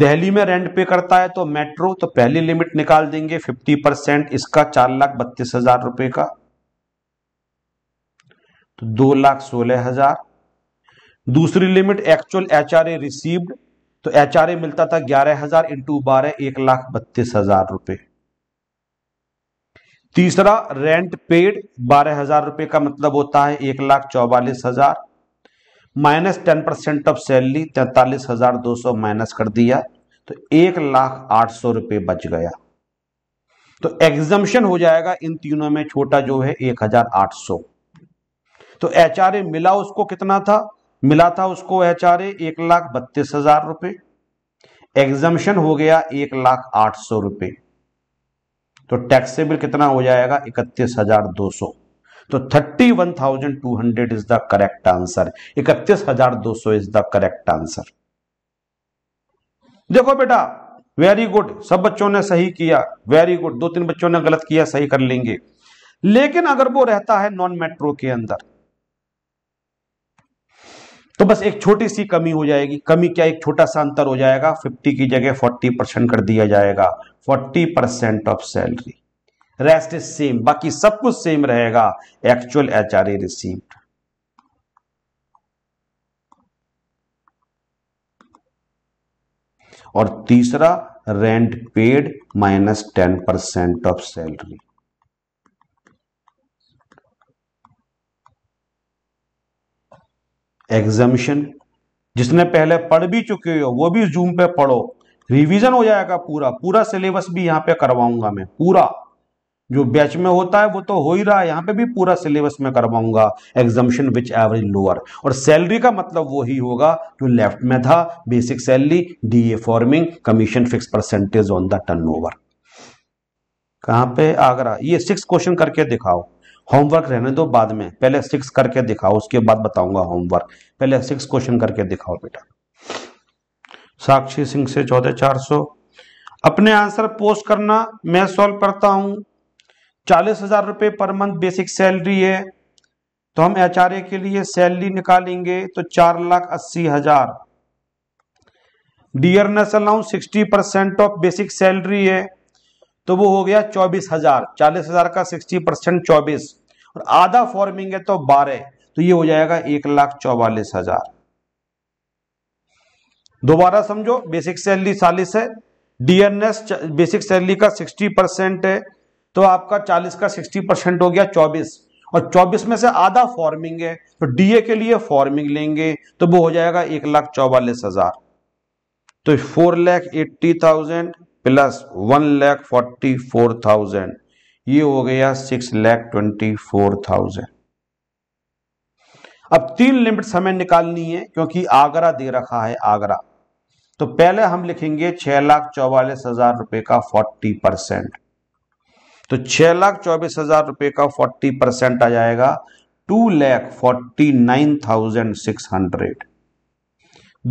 दिल्ली में रेंट पे करता है तो मेट्रो तो पहली लिमिट निकाल देंगे फिफ्टी परसेंट इसका चार लाख बत्तीस हजार रुपए का तो दो लाख सोलह हजार दूसरी limit actual H R A received तो एच आर ए मिलता था ग्यारह हजार इंटू बारह एक लाख बत्तीस हजार रुपए तीसरा रेंट पेड बारह हजार रुपए का मतलब होता है एक लाख चौवालीस हजार minus ten percent of salary तैतालीस हजार दो सौ माइनस कर दिया तो एक लाख आठ सौ रुपये बच गया तो एग्जम्शन हो जाएगा इन तीनों में छोटा जो है एक हजार आठ सौ तो एच आर ए मिला उसको कितना था मिला था उसको एच आर ए एक लाख बत्तीस हजार रुपये एग्जम्शन हो गया एक लाख आठ सौ रुपये तो टैक्सेबल कितना हो जाएगा इकतीस हजार दो सौ तो thirty one thousand two hundred is the correct answer इकतीस हजार दो सौ इज द करेक्ट आंसर देखो बेटा वेरी गुड सब बच्चों ने सही किया वेरी गुड दो तीन बच्चों ने गलत किया सही कर लेंगे लेकिन अगर वो रहता है नॉन मेट्रो के अंदर तो बस एक छोटी सी कमी हो जाएगी कमी क्या एक छोटा सा अंतर हो जाएगा 50 की जगह 40 परसेंट कर दिया जाएगा 40 percent of salary rest is same बाकी सब कुछ सेम रहेगा actual H R A received और तीसरा rent paid minus ten percent of salary exemption जिसने पहले पढ़ भी चुके हो वो भी जूम पे पढ़ो रिवीजन हो जाएगा पूरा पूरा सिलेबस भी यहाँ पे करवाऊंगा मैं पूरा जो बैच में होता है वो तो हो ही रहा है यहाँ पे भी पूरा सिलेबस में करवाऊंगा एग्जामिशन विच एवरेज लोअर और सैलरी का मतलब वो ही होगा जो लेफ्ट में था basic salary A forming commission fix percentage on the over कहां पे आगरा ये सिक्स क्वेश्चन करके दिखाओ होमवर्क रहने दो बाद में पहले सिक्स करके दिखाओ उसके बाद बताऊंगा होमवर्क पहले सिक्स क्वेश्चन करके दिखाओ बेटा साक्षी सिंह से चौदह चार सौ अपने आंसर पोस्ट करना मैं सॉल्व करता हूं चालीस हजार रुपये पर मंथ बेसिक सैलरी है तो हम एच के लिए सैलरी निकालेंगे तो चार लाख अस्सी हजार dear now sixty percent of basic salary है तो वो हो गया चौबीस हजार चालीस हजार का सिक्सटी परसेंट चौबीस और आधा फॉर्मिंग है तो बारह तो ये हो जाएगा एक लाख चौवालीस हजार दोबारा समझो बेसिक सैलरी चालीस है डीएनएस बेसिक सैलरी का सिक्सटी परसेंट है तो आपका चालीस का सिक्सटी परसेंट हो गया चौबीस और चौबीस में से आधा फॉर्मिंग है तो डीए के लिए फॉर्मिंग लेंगे तो वो हो जाएगा एक लाख चौवालीस हजार तो four lakh eighty thousand plus one lakh forty four thousand ये हो गया six lakh twenty four thousand अब तीन लिमिट हमें निकालनी है क्योंकि आगरा दे रखा है आगरा तो पहले हम लिखेंगे छह लाख चौवालीस हजार रुपए का फोर्टी परसेंट तो छह लाख चौबीस हजार रुपए का फोर्टी परसेंट आ जाएगा two lakh forty nine thousand six hundred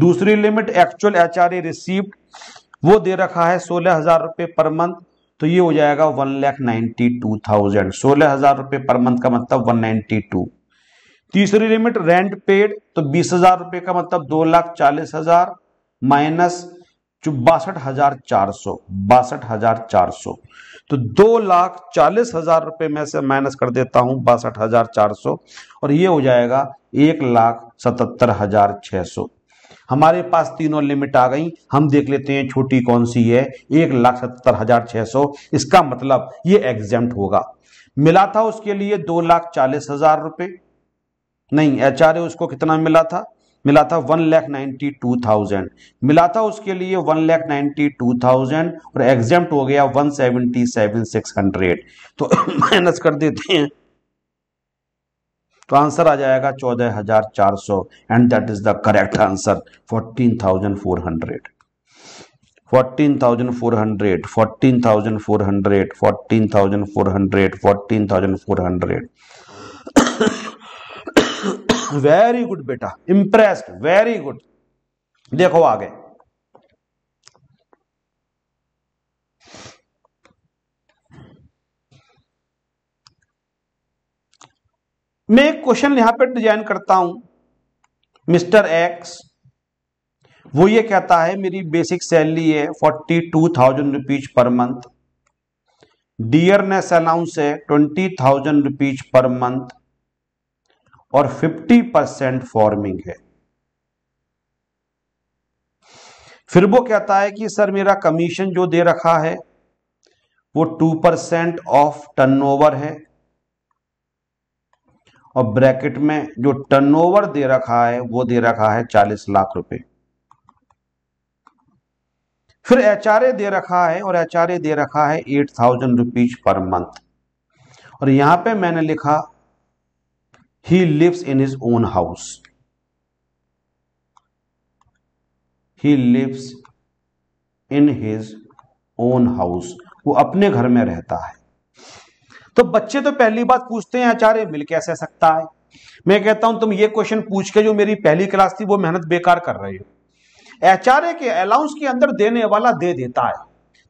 दूसरी limit actual H R received वो दे रखा है सोलह हजार रुपए पर मंथ तो ये हो जाएगा one lakh ninety two thousand सोलह हजार रुपए पर मंथ का मतलब वन नाइन्टी टू तीसरी लिमिट रेंट पेड तो बीस हजार रुपए का मतलब दो लाख चालीस हजार माइनस बासठ हजार चार सौ बासठ हजार चार सौ तो दो लाख चालीस हजार रुपये में से माइनस कर देता हूं बासठ हजार चार सौ और ये हो जाएगा एक लाख सतहत्तर हजार छह सौ हमारे पास तीनों लिमिट आ गई हम देख लेते हैं छोटी कौन सी है एक लाख सत्तर हजार छह सौ इसका मतलब ये एग्जाम होगा मिला था उसके लिए दो लाख चालीस हजार रुपए नहीं एच उसको कितना मिला था मिला था one lakh ninety two thousand मिला था उसके लिए one lakh ninety two thousand और एग्जाम हो गया one seventy seven six hundred तो माइनस कर देते हैं तो आंसर आ जाएगा चौदह हजार चार सौ and that is the correct answer fourteen thousand four hundred fourteen thousand four hundred fourteen thousand four hundred fourteen thousand four hundred fourteen thousand four hundred very good बेटा इंप्रेस्ड वेरी गुड देखो आगे मैं एक question यहां पर design करता हूं mister x वो ये कहता है मेरी बेसिक सैलरी है forty two thousand rupees per month dearness allowance है twenty thousand rupees per month और फिफ्टी परसेंट फॉर्मिंग है फिर वो कहता है कि सर मेरा कमीशन जो दे रखा है वो टू परसेंट ऑफ टर्नओवर है और ब्रैकेट में जो टर्नओवर दे रखा है वो दे रखा है चालीस लाख रुपए फिर एच दे रखा है और एच दे रखा है eight thousand rupees per month और यहां पे मैंने लिखा he lives in his own house he lives in his own house वो अपने घर में रहता है तो बच्चे तो पहली बात पूछते हैं आचार्य मिल कैसे सकता है मैं कहता हूं तुम ये क्वेश्चन पूछ के जो मेरी पहली क्लास थी वो मेहनत बेकार कर रहे हो आचार्य के अलाउंस के अंदर देने वाला दे देता है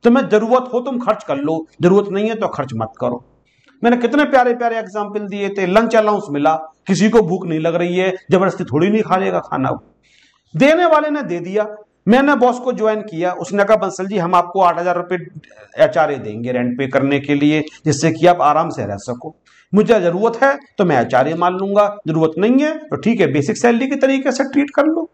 तुम्हें जरूरत हो तुम खर्च कर लो जरूरत नहीं है तो खर्च मत करो मैंने कितने प्यारे प्यारे एग्जाम्पल दिए थे लंच अलाउंस मिला किसी को भूख नहीं लग रही है जबरदस्ती थोड़ी नहीं खा लेगा खाना देने वाले ने दे दिया मैंने बॉस को ज्वाइन किया उसने कहा बंसल जी हम आपको आठ हजार रुपये एच देंगे रेंट पे करने के लिए जिससे कि आप आराम से रह सको मुझे जरूरत है तो मैं एच मान लूंगा जरूरत नहीं है तो ठीक है बेसिक सैलरी के तरीके से ट्रीट कर लो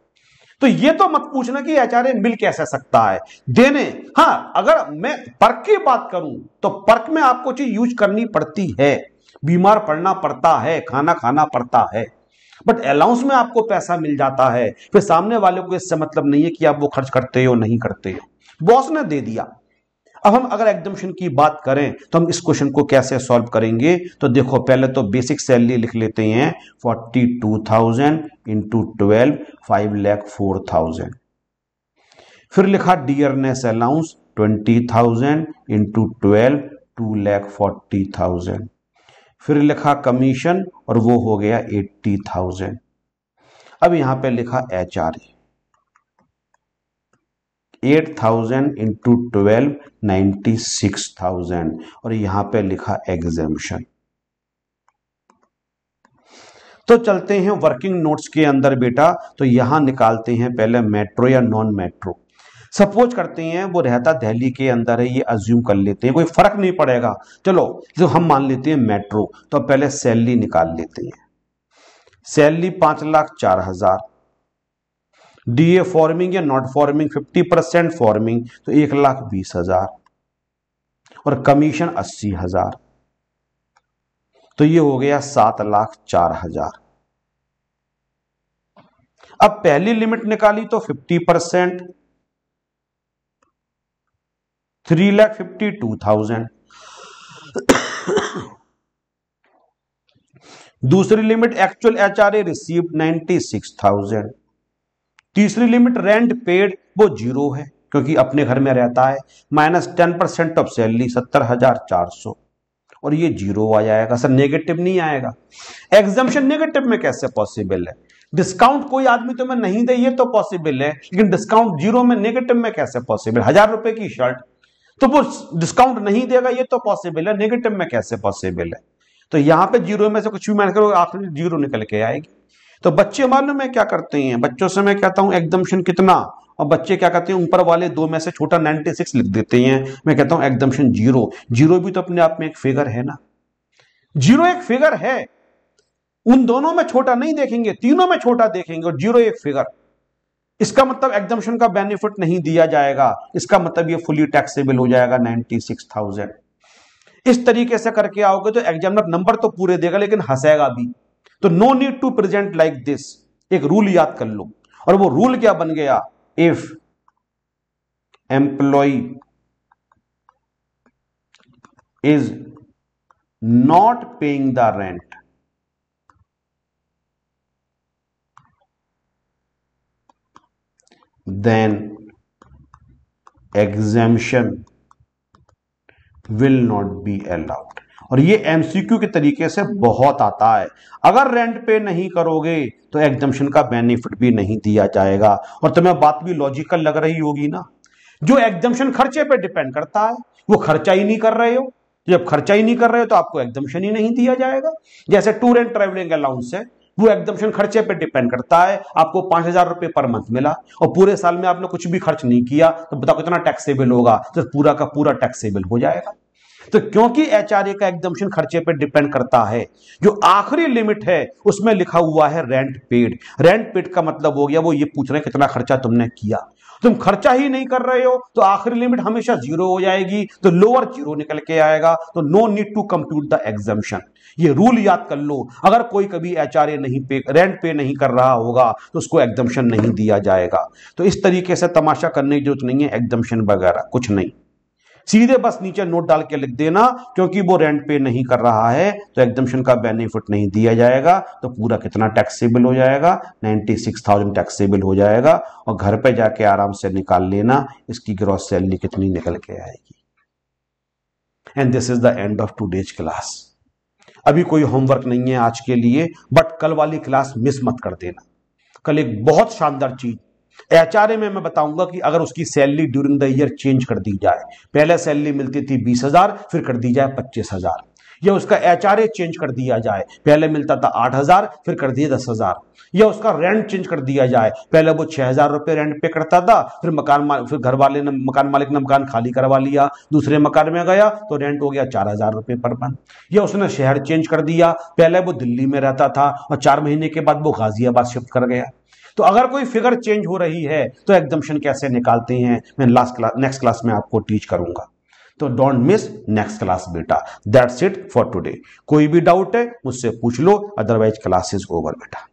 तो ये तो मत पूछना कि एचआरए मिल कैसे सकता है देने हाँ अगर मैं पर्क की बात करूं तो पर्क में आपको चीज यूज करनी पड़ती है बीमार पड़ना पड़ता है खाना खाना पड़ता है बट अलाउंस में आपको पैसा मिल जाता है फिर सामने वाले को इससे मतलब नहीं है कि आप वो खर्च करते हो नहीं करते हो बॉस ने दे दिया अब हम अगर एग्जामेशन की बात करें तो हम इस क्वेश्चन को कैसे सॉल्व करेंगे तो देखो पहले तो बेसिक सैलरी लिख लेते हैं forty two thousand into twelve five lakh four thousand फिर लिखा dearness allowance twenty thousand into twelve two lakh forty thousand फिर लिखा कमीशन और वो हो गया एट्टी थाउजेंड अब यहां पे लिखा H R eight thousand into twelve ninety six thousand और यहां पे लिखा एग्जेम्पन तो चलते हैं वर्किंग नोट्स के अंदर बेटा तो यहां निकालते हैं पहले मेट्रो या नॉन मेट्रो सपोज करते हैं वो रहता दिल्ली के अंदर है ये अज्यूम कर लेते हैं कोई फर्क नहीं पड़ेगा चलो जो हम मान लेते हैं मेट्रो तो पहले सैलरी निकाल लेते हैं सैलरी पांच लाख चार हजार डीए फॉर्मिंग या not forming fifty percent forming तो एक लाख बीस हजार और कमीशन अस्सी हजार तो ये हो गया सात लाख चार हजार अब पहली लिमिट निकाली तो fifty percent three lakh fifty two thousand दूसरी limit actual H R A receive ninety six thousand तीसरी लिमिट रेंट पेड वो जीरो है क्योंकि अपने घर में रहता है minus ten percent of salary सत्तर हजार चार सौ और ये जीरो आ जाएगा सर नेगेटिव नहीं आएगा एग्जामेशन नेगेटिव में कैसे पॉसिबल है डिस्काउंट कोई आदमी तुम्हें नहीं दे ये तो पॉसिबल है लेकिन डिस्काउंट जीरो में नेगेटिव में कैसे पॉसिबल हजार रुपए की शर्ट तो वो डिस्काउंट नहीं देगा ये तो पॉसिबल है नेगेटिव में कैसे पॉसिबल है तो यहां पे जीरो में से कुछ भी मैंने करो आखिर जीरो निकल के आएगी तो बच्चे मालूम है क्या करते हैं बच्चों से मैं कहता हूं एग्जम्पन कितना और बच्चे क्या कहते हैं ऊपर वाले दो में से छोटा नाइनटी सिक्स लिख देते हैं मैं कहता हूं एग्जम्पन जीरो जीरो भी तो अपने आप में एक फिगर है ना जीरो एक फिगर है उन दोनों में छोटा नहीं देखेंगे तीनों में छोटा देखेंगे और जीरो एक फिगर इसका मतलब एग्जामेशन का बेनिफिट नहीं दिया जाएगा इसका मतलब ये फुली टैक्सेबल हो जाएगा नाइनटी सिक्स थाउजेंड इस तरीके से करके आओगे तो एग्जामिनर नंबर तो पूरे देगा लेकिन हंसेगा भी तो no need to present like this एक रूल याद कर लो और वो रूल क्या बन गया if employee is not paying the rent then exemption will not be allowed और ये एमसीक्यू के तरीके से बहुत आता है अगर रेंट पे नहीं करोगे तो एग्जम्पन का बेनिफिट भी नहीं दिया जाएगा और तुम्हें बात भी लॉजिकल लग रही होगी ना जो एग्जम्पन खर्चे पे डिपेंड करता है वो खर्चा ही नहीं कर रहे हो जब खर्चा ही नहीं कर रहे हो तो आपको एग्जम्पन ही नहीं दिया जाएगा जैसे टूर एंड ट्रेवलिंग अलाउंस है वो एग्जामेशन खर्चे पे डिपेंड करता है आपको पांच हजार रुपए पर मंथ मिला और पूरे साल में आपने कुछ भी खर्च नहीं किया तो बताओ कितना टैक्सेबल होगा तो पूरा का पूरा टैक्सेबल हो जाएगा तो क्योंकि एच का एग्जामेशन खर्चे पर डिपेंड करता है जो आखिरी लिमिट है उसमें लिखा हुआ है रेंट पेड रेंट पेड का मतलब हो गया वो ये पूछ रहे हैं कितना खर्चा तुमने किया तुम खर्चा ही नहीं कर रहे हो तो आखिरी लिमिट हमेशा जीरो हो जाएगी तो लोअर जीरो निकल के आएगा तो no need to compute the exemption ये रूल याद कर लो अगर कोई कभी एच नहीं पे रेंट पे नहीं कर रहा होगा तो उसको एग्जम्पन नहीं दिया जाएगा तो इस तरीके से तमाशा करने की जरूरत नहीं है एग्जम्पन वगैरह कुछ नहीं सीधे बस नीचे नोट डाल के लिख देना क्योंकि वो रेंट पे नहीं कर रहा है तो एग्जम्पन का बेनिफिट नहीं दिया जाएगा तो पूरा कितना टैक्सेबल हो जाएगा 96,000 टैक्सेबल हो जाएगा और घर पे जाके आराम से निकाल लेना इसकी ग्रॉस सैलरी कितनी निकल के आएगी and this is the end of today's class अभी कोई होमवर्क नहीं है आज के लिए बट कल वाली क्लास मिस मत कर देना कल एक बहुत शानदार चीज एच में मैं बताऊंगा कि अगर उसकी salary during the year change कर दी जाए पहले सैलरी मिलती थी बीस हजार फिर कर दी जाए पच्चीस हजार या उसका एच चेंज कर दिया जाए पहले मिलता था आठ हजार फिर कर दिया दस हजार या उसका रेंट चेंज कर दिया जाए पहले वो छह हजार रुपये रेंट पे करता था फिर मकान फिर घर वाले ने मकान मालिक ने मकान खाली करवा लिया दूसरे मकान में गया तो रेंट हो गया चार हजार रुपये पर मंथ या उसने शहर चेंज कर दिया पहले वो दिल्ली में रहता था और चार महीने के बाद वो गाजियाबाद शिफ्ट कर गया तो अगर कोई फिगर चेंज हो रही है तो एग्जम्पन कैसे निकालते हैं मैं लास्ट क्लास नेक्स्ट क्लास में आपको टीच करूंगा तो डोंट मिस नेक्स्ट क्लास बेटा दैट्स इट फॉर टुडे कोई भी डाउट है मुझसे पूछ लो अदरवाइज क्लासेस ओवर बेटा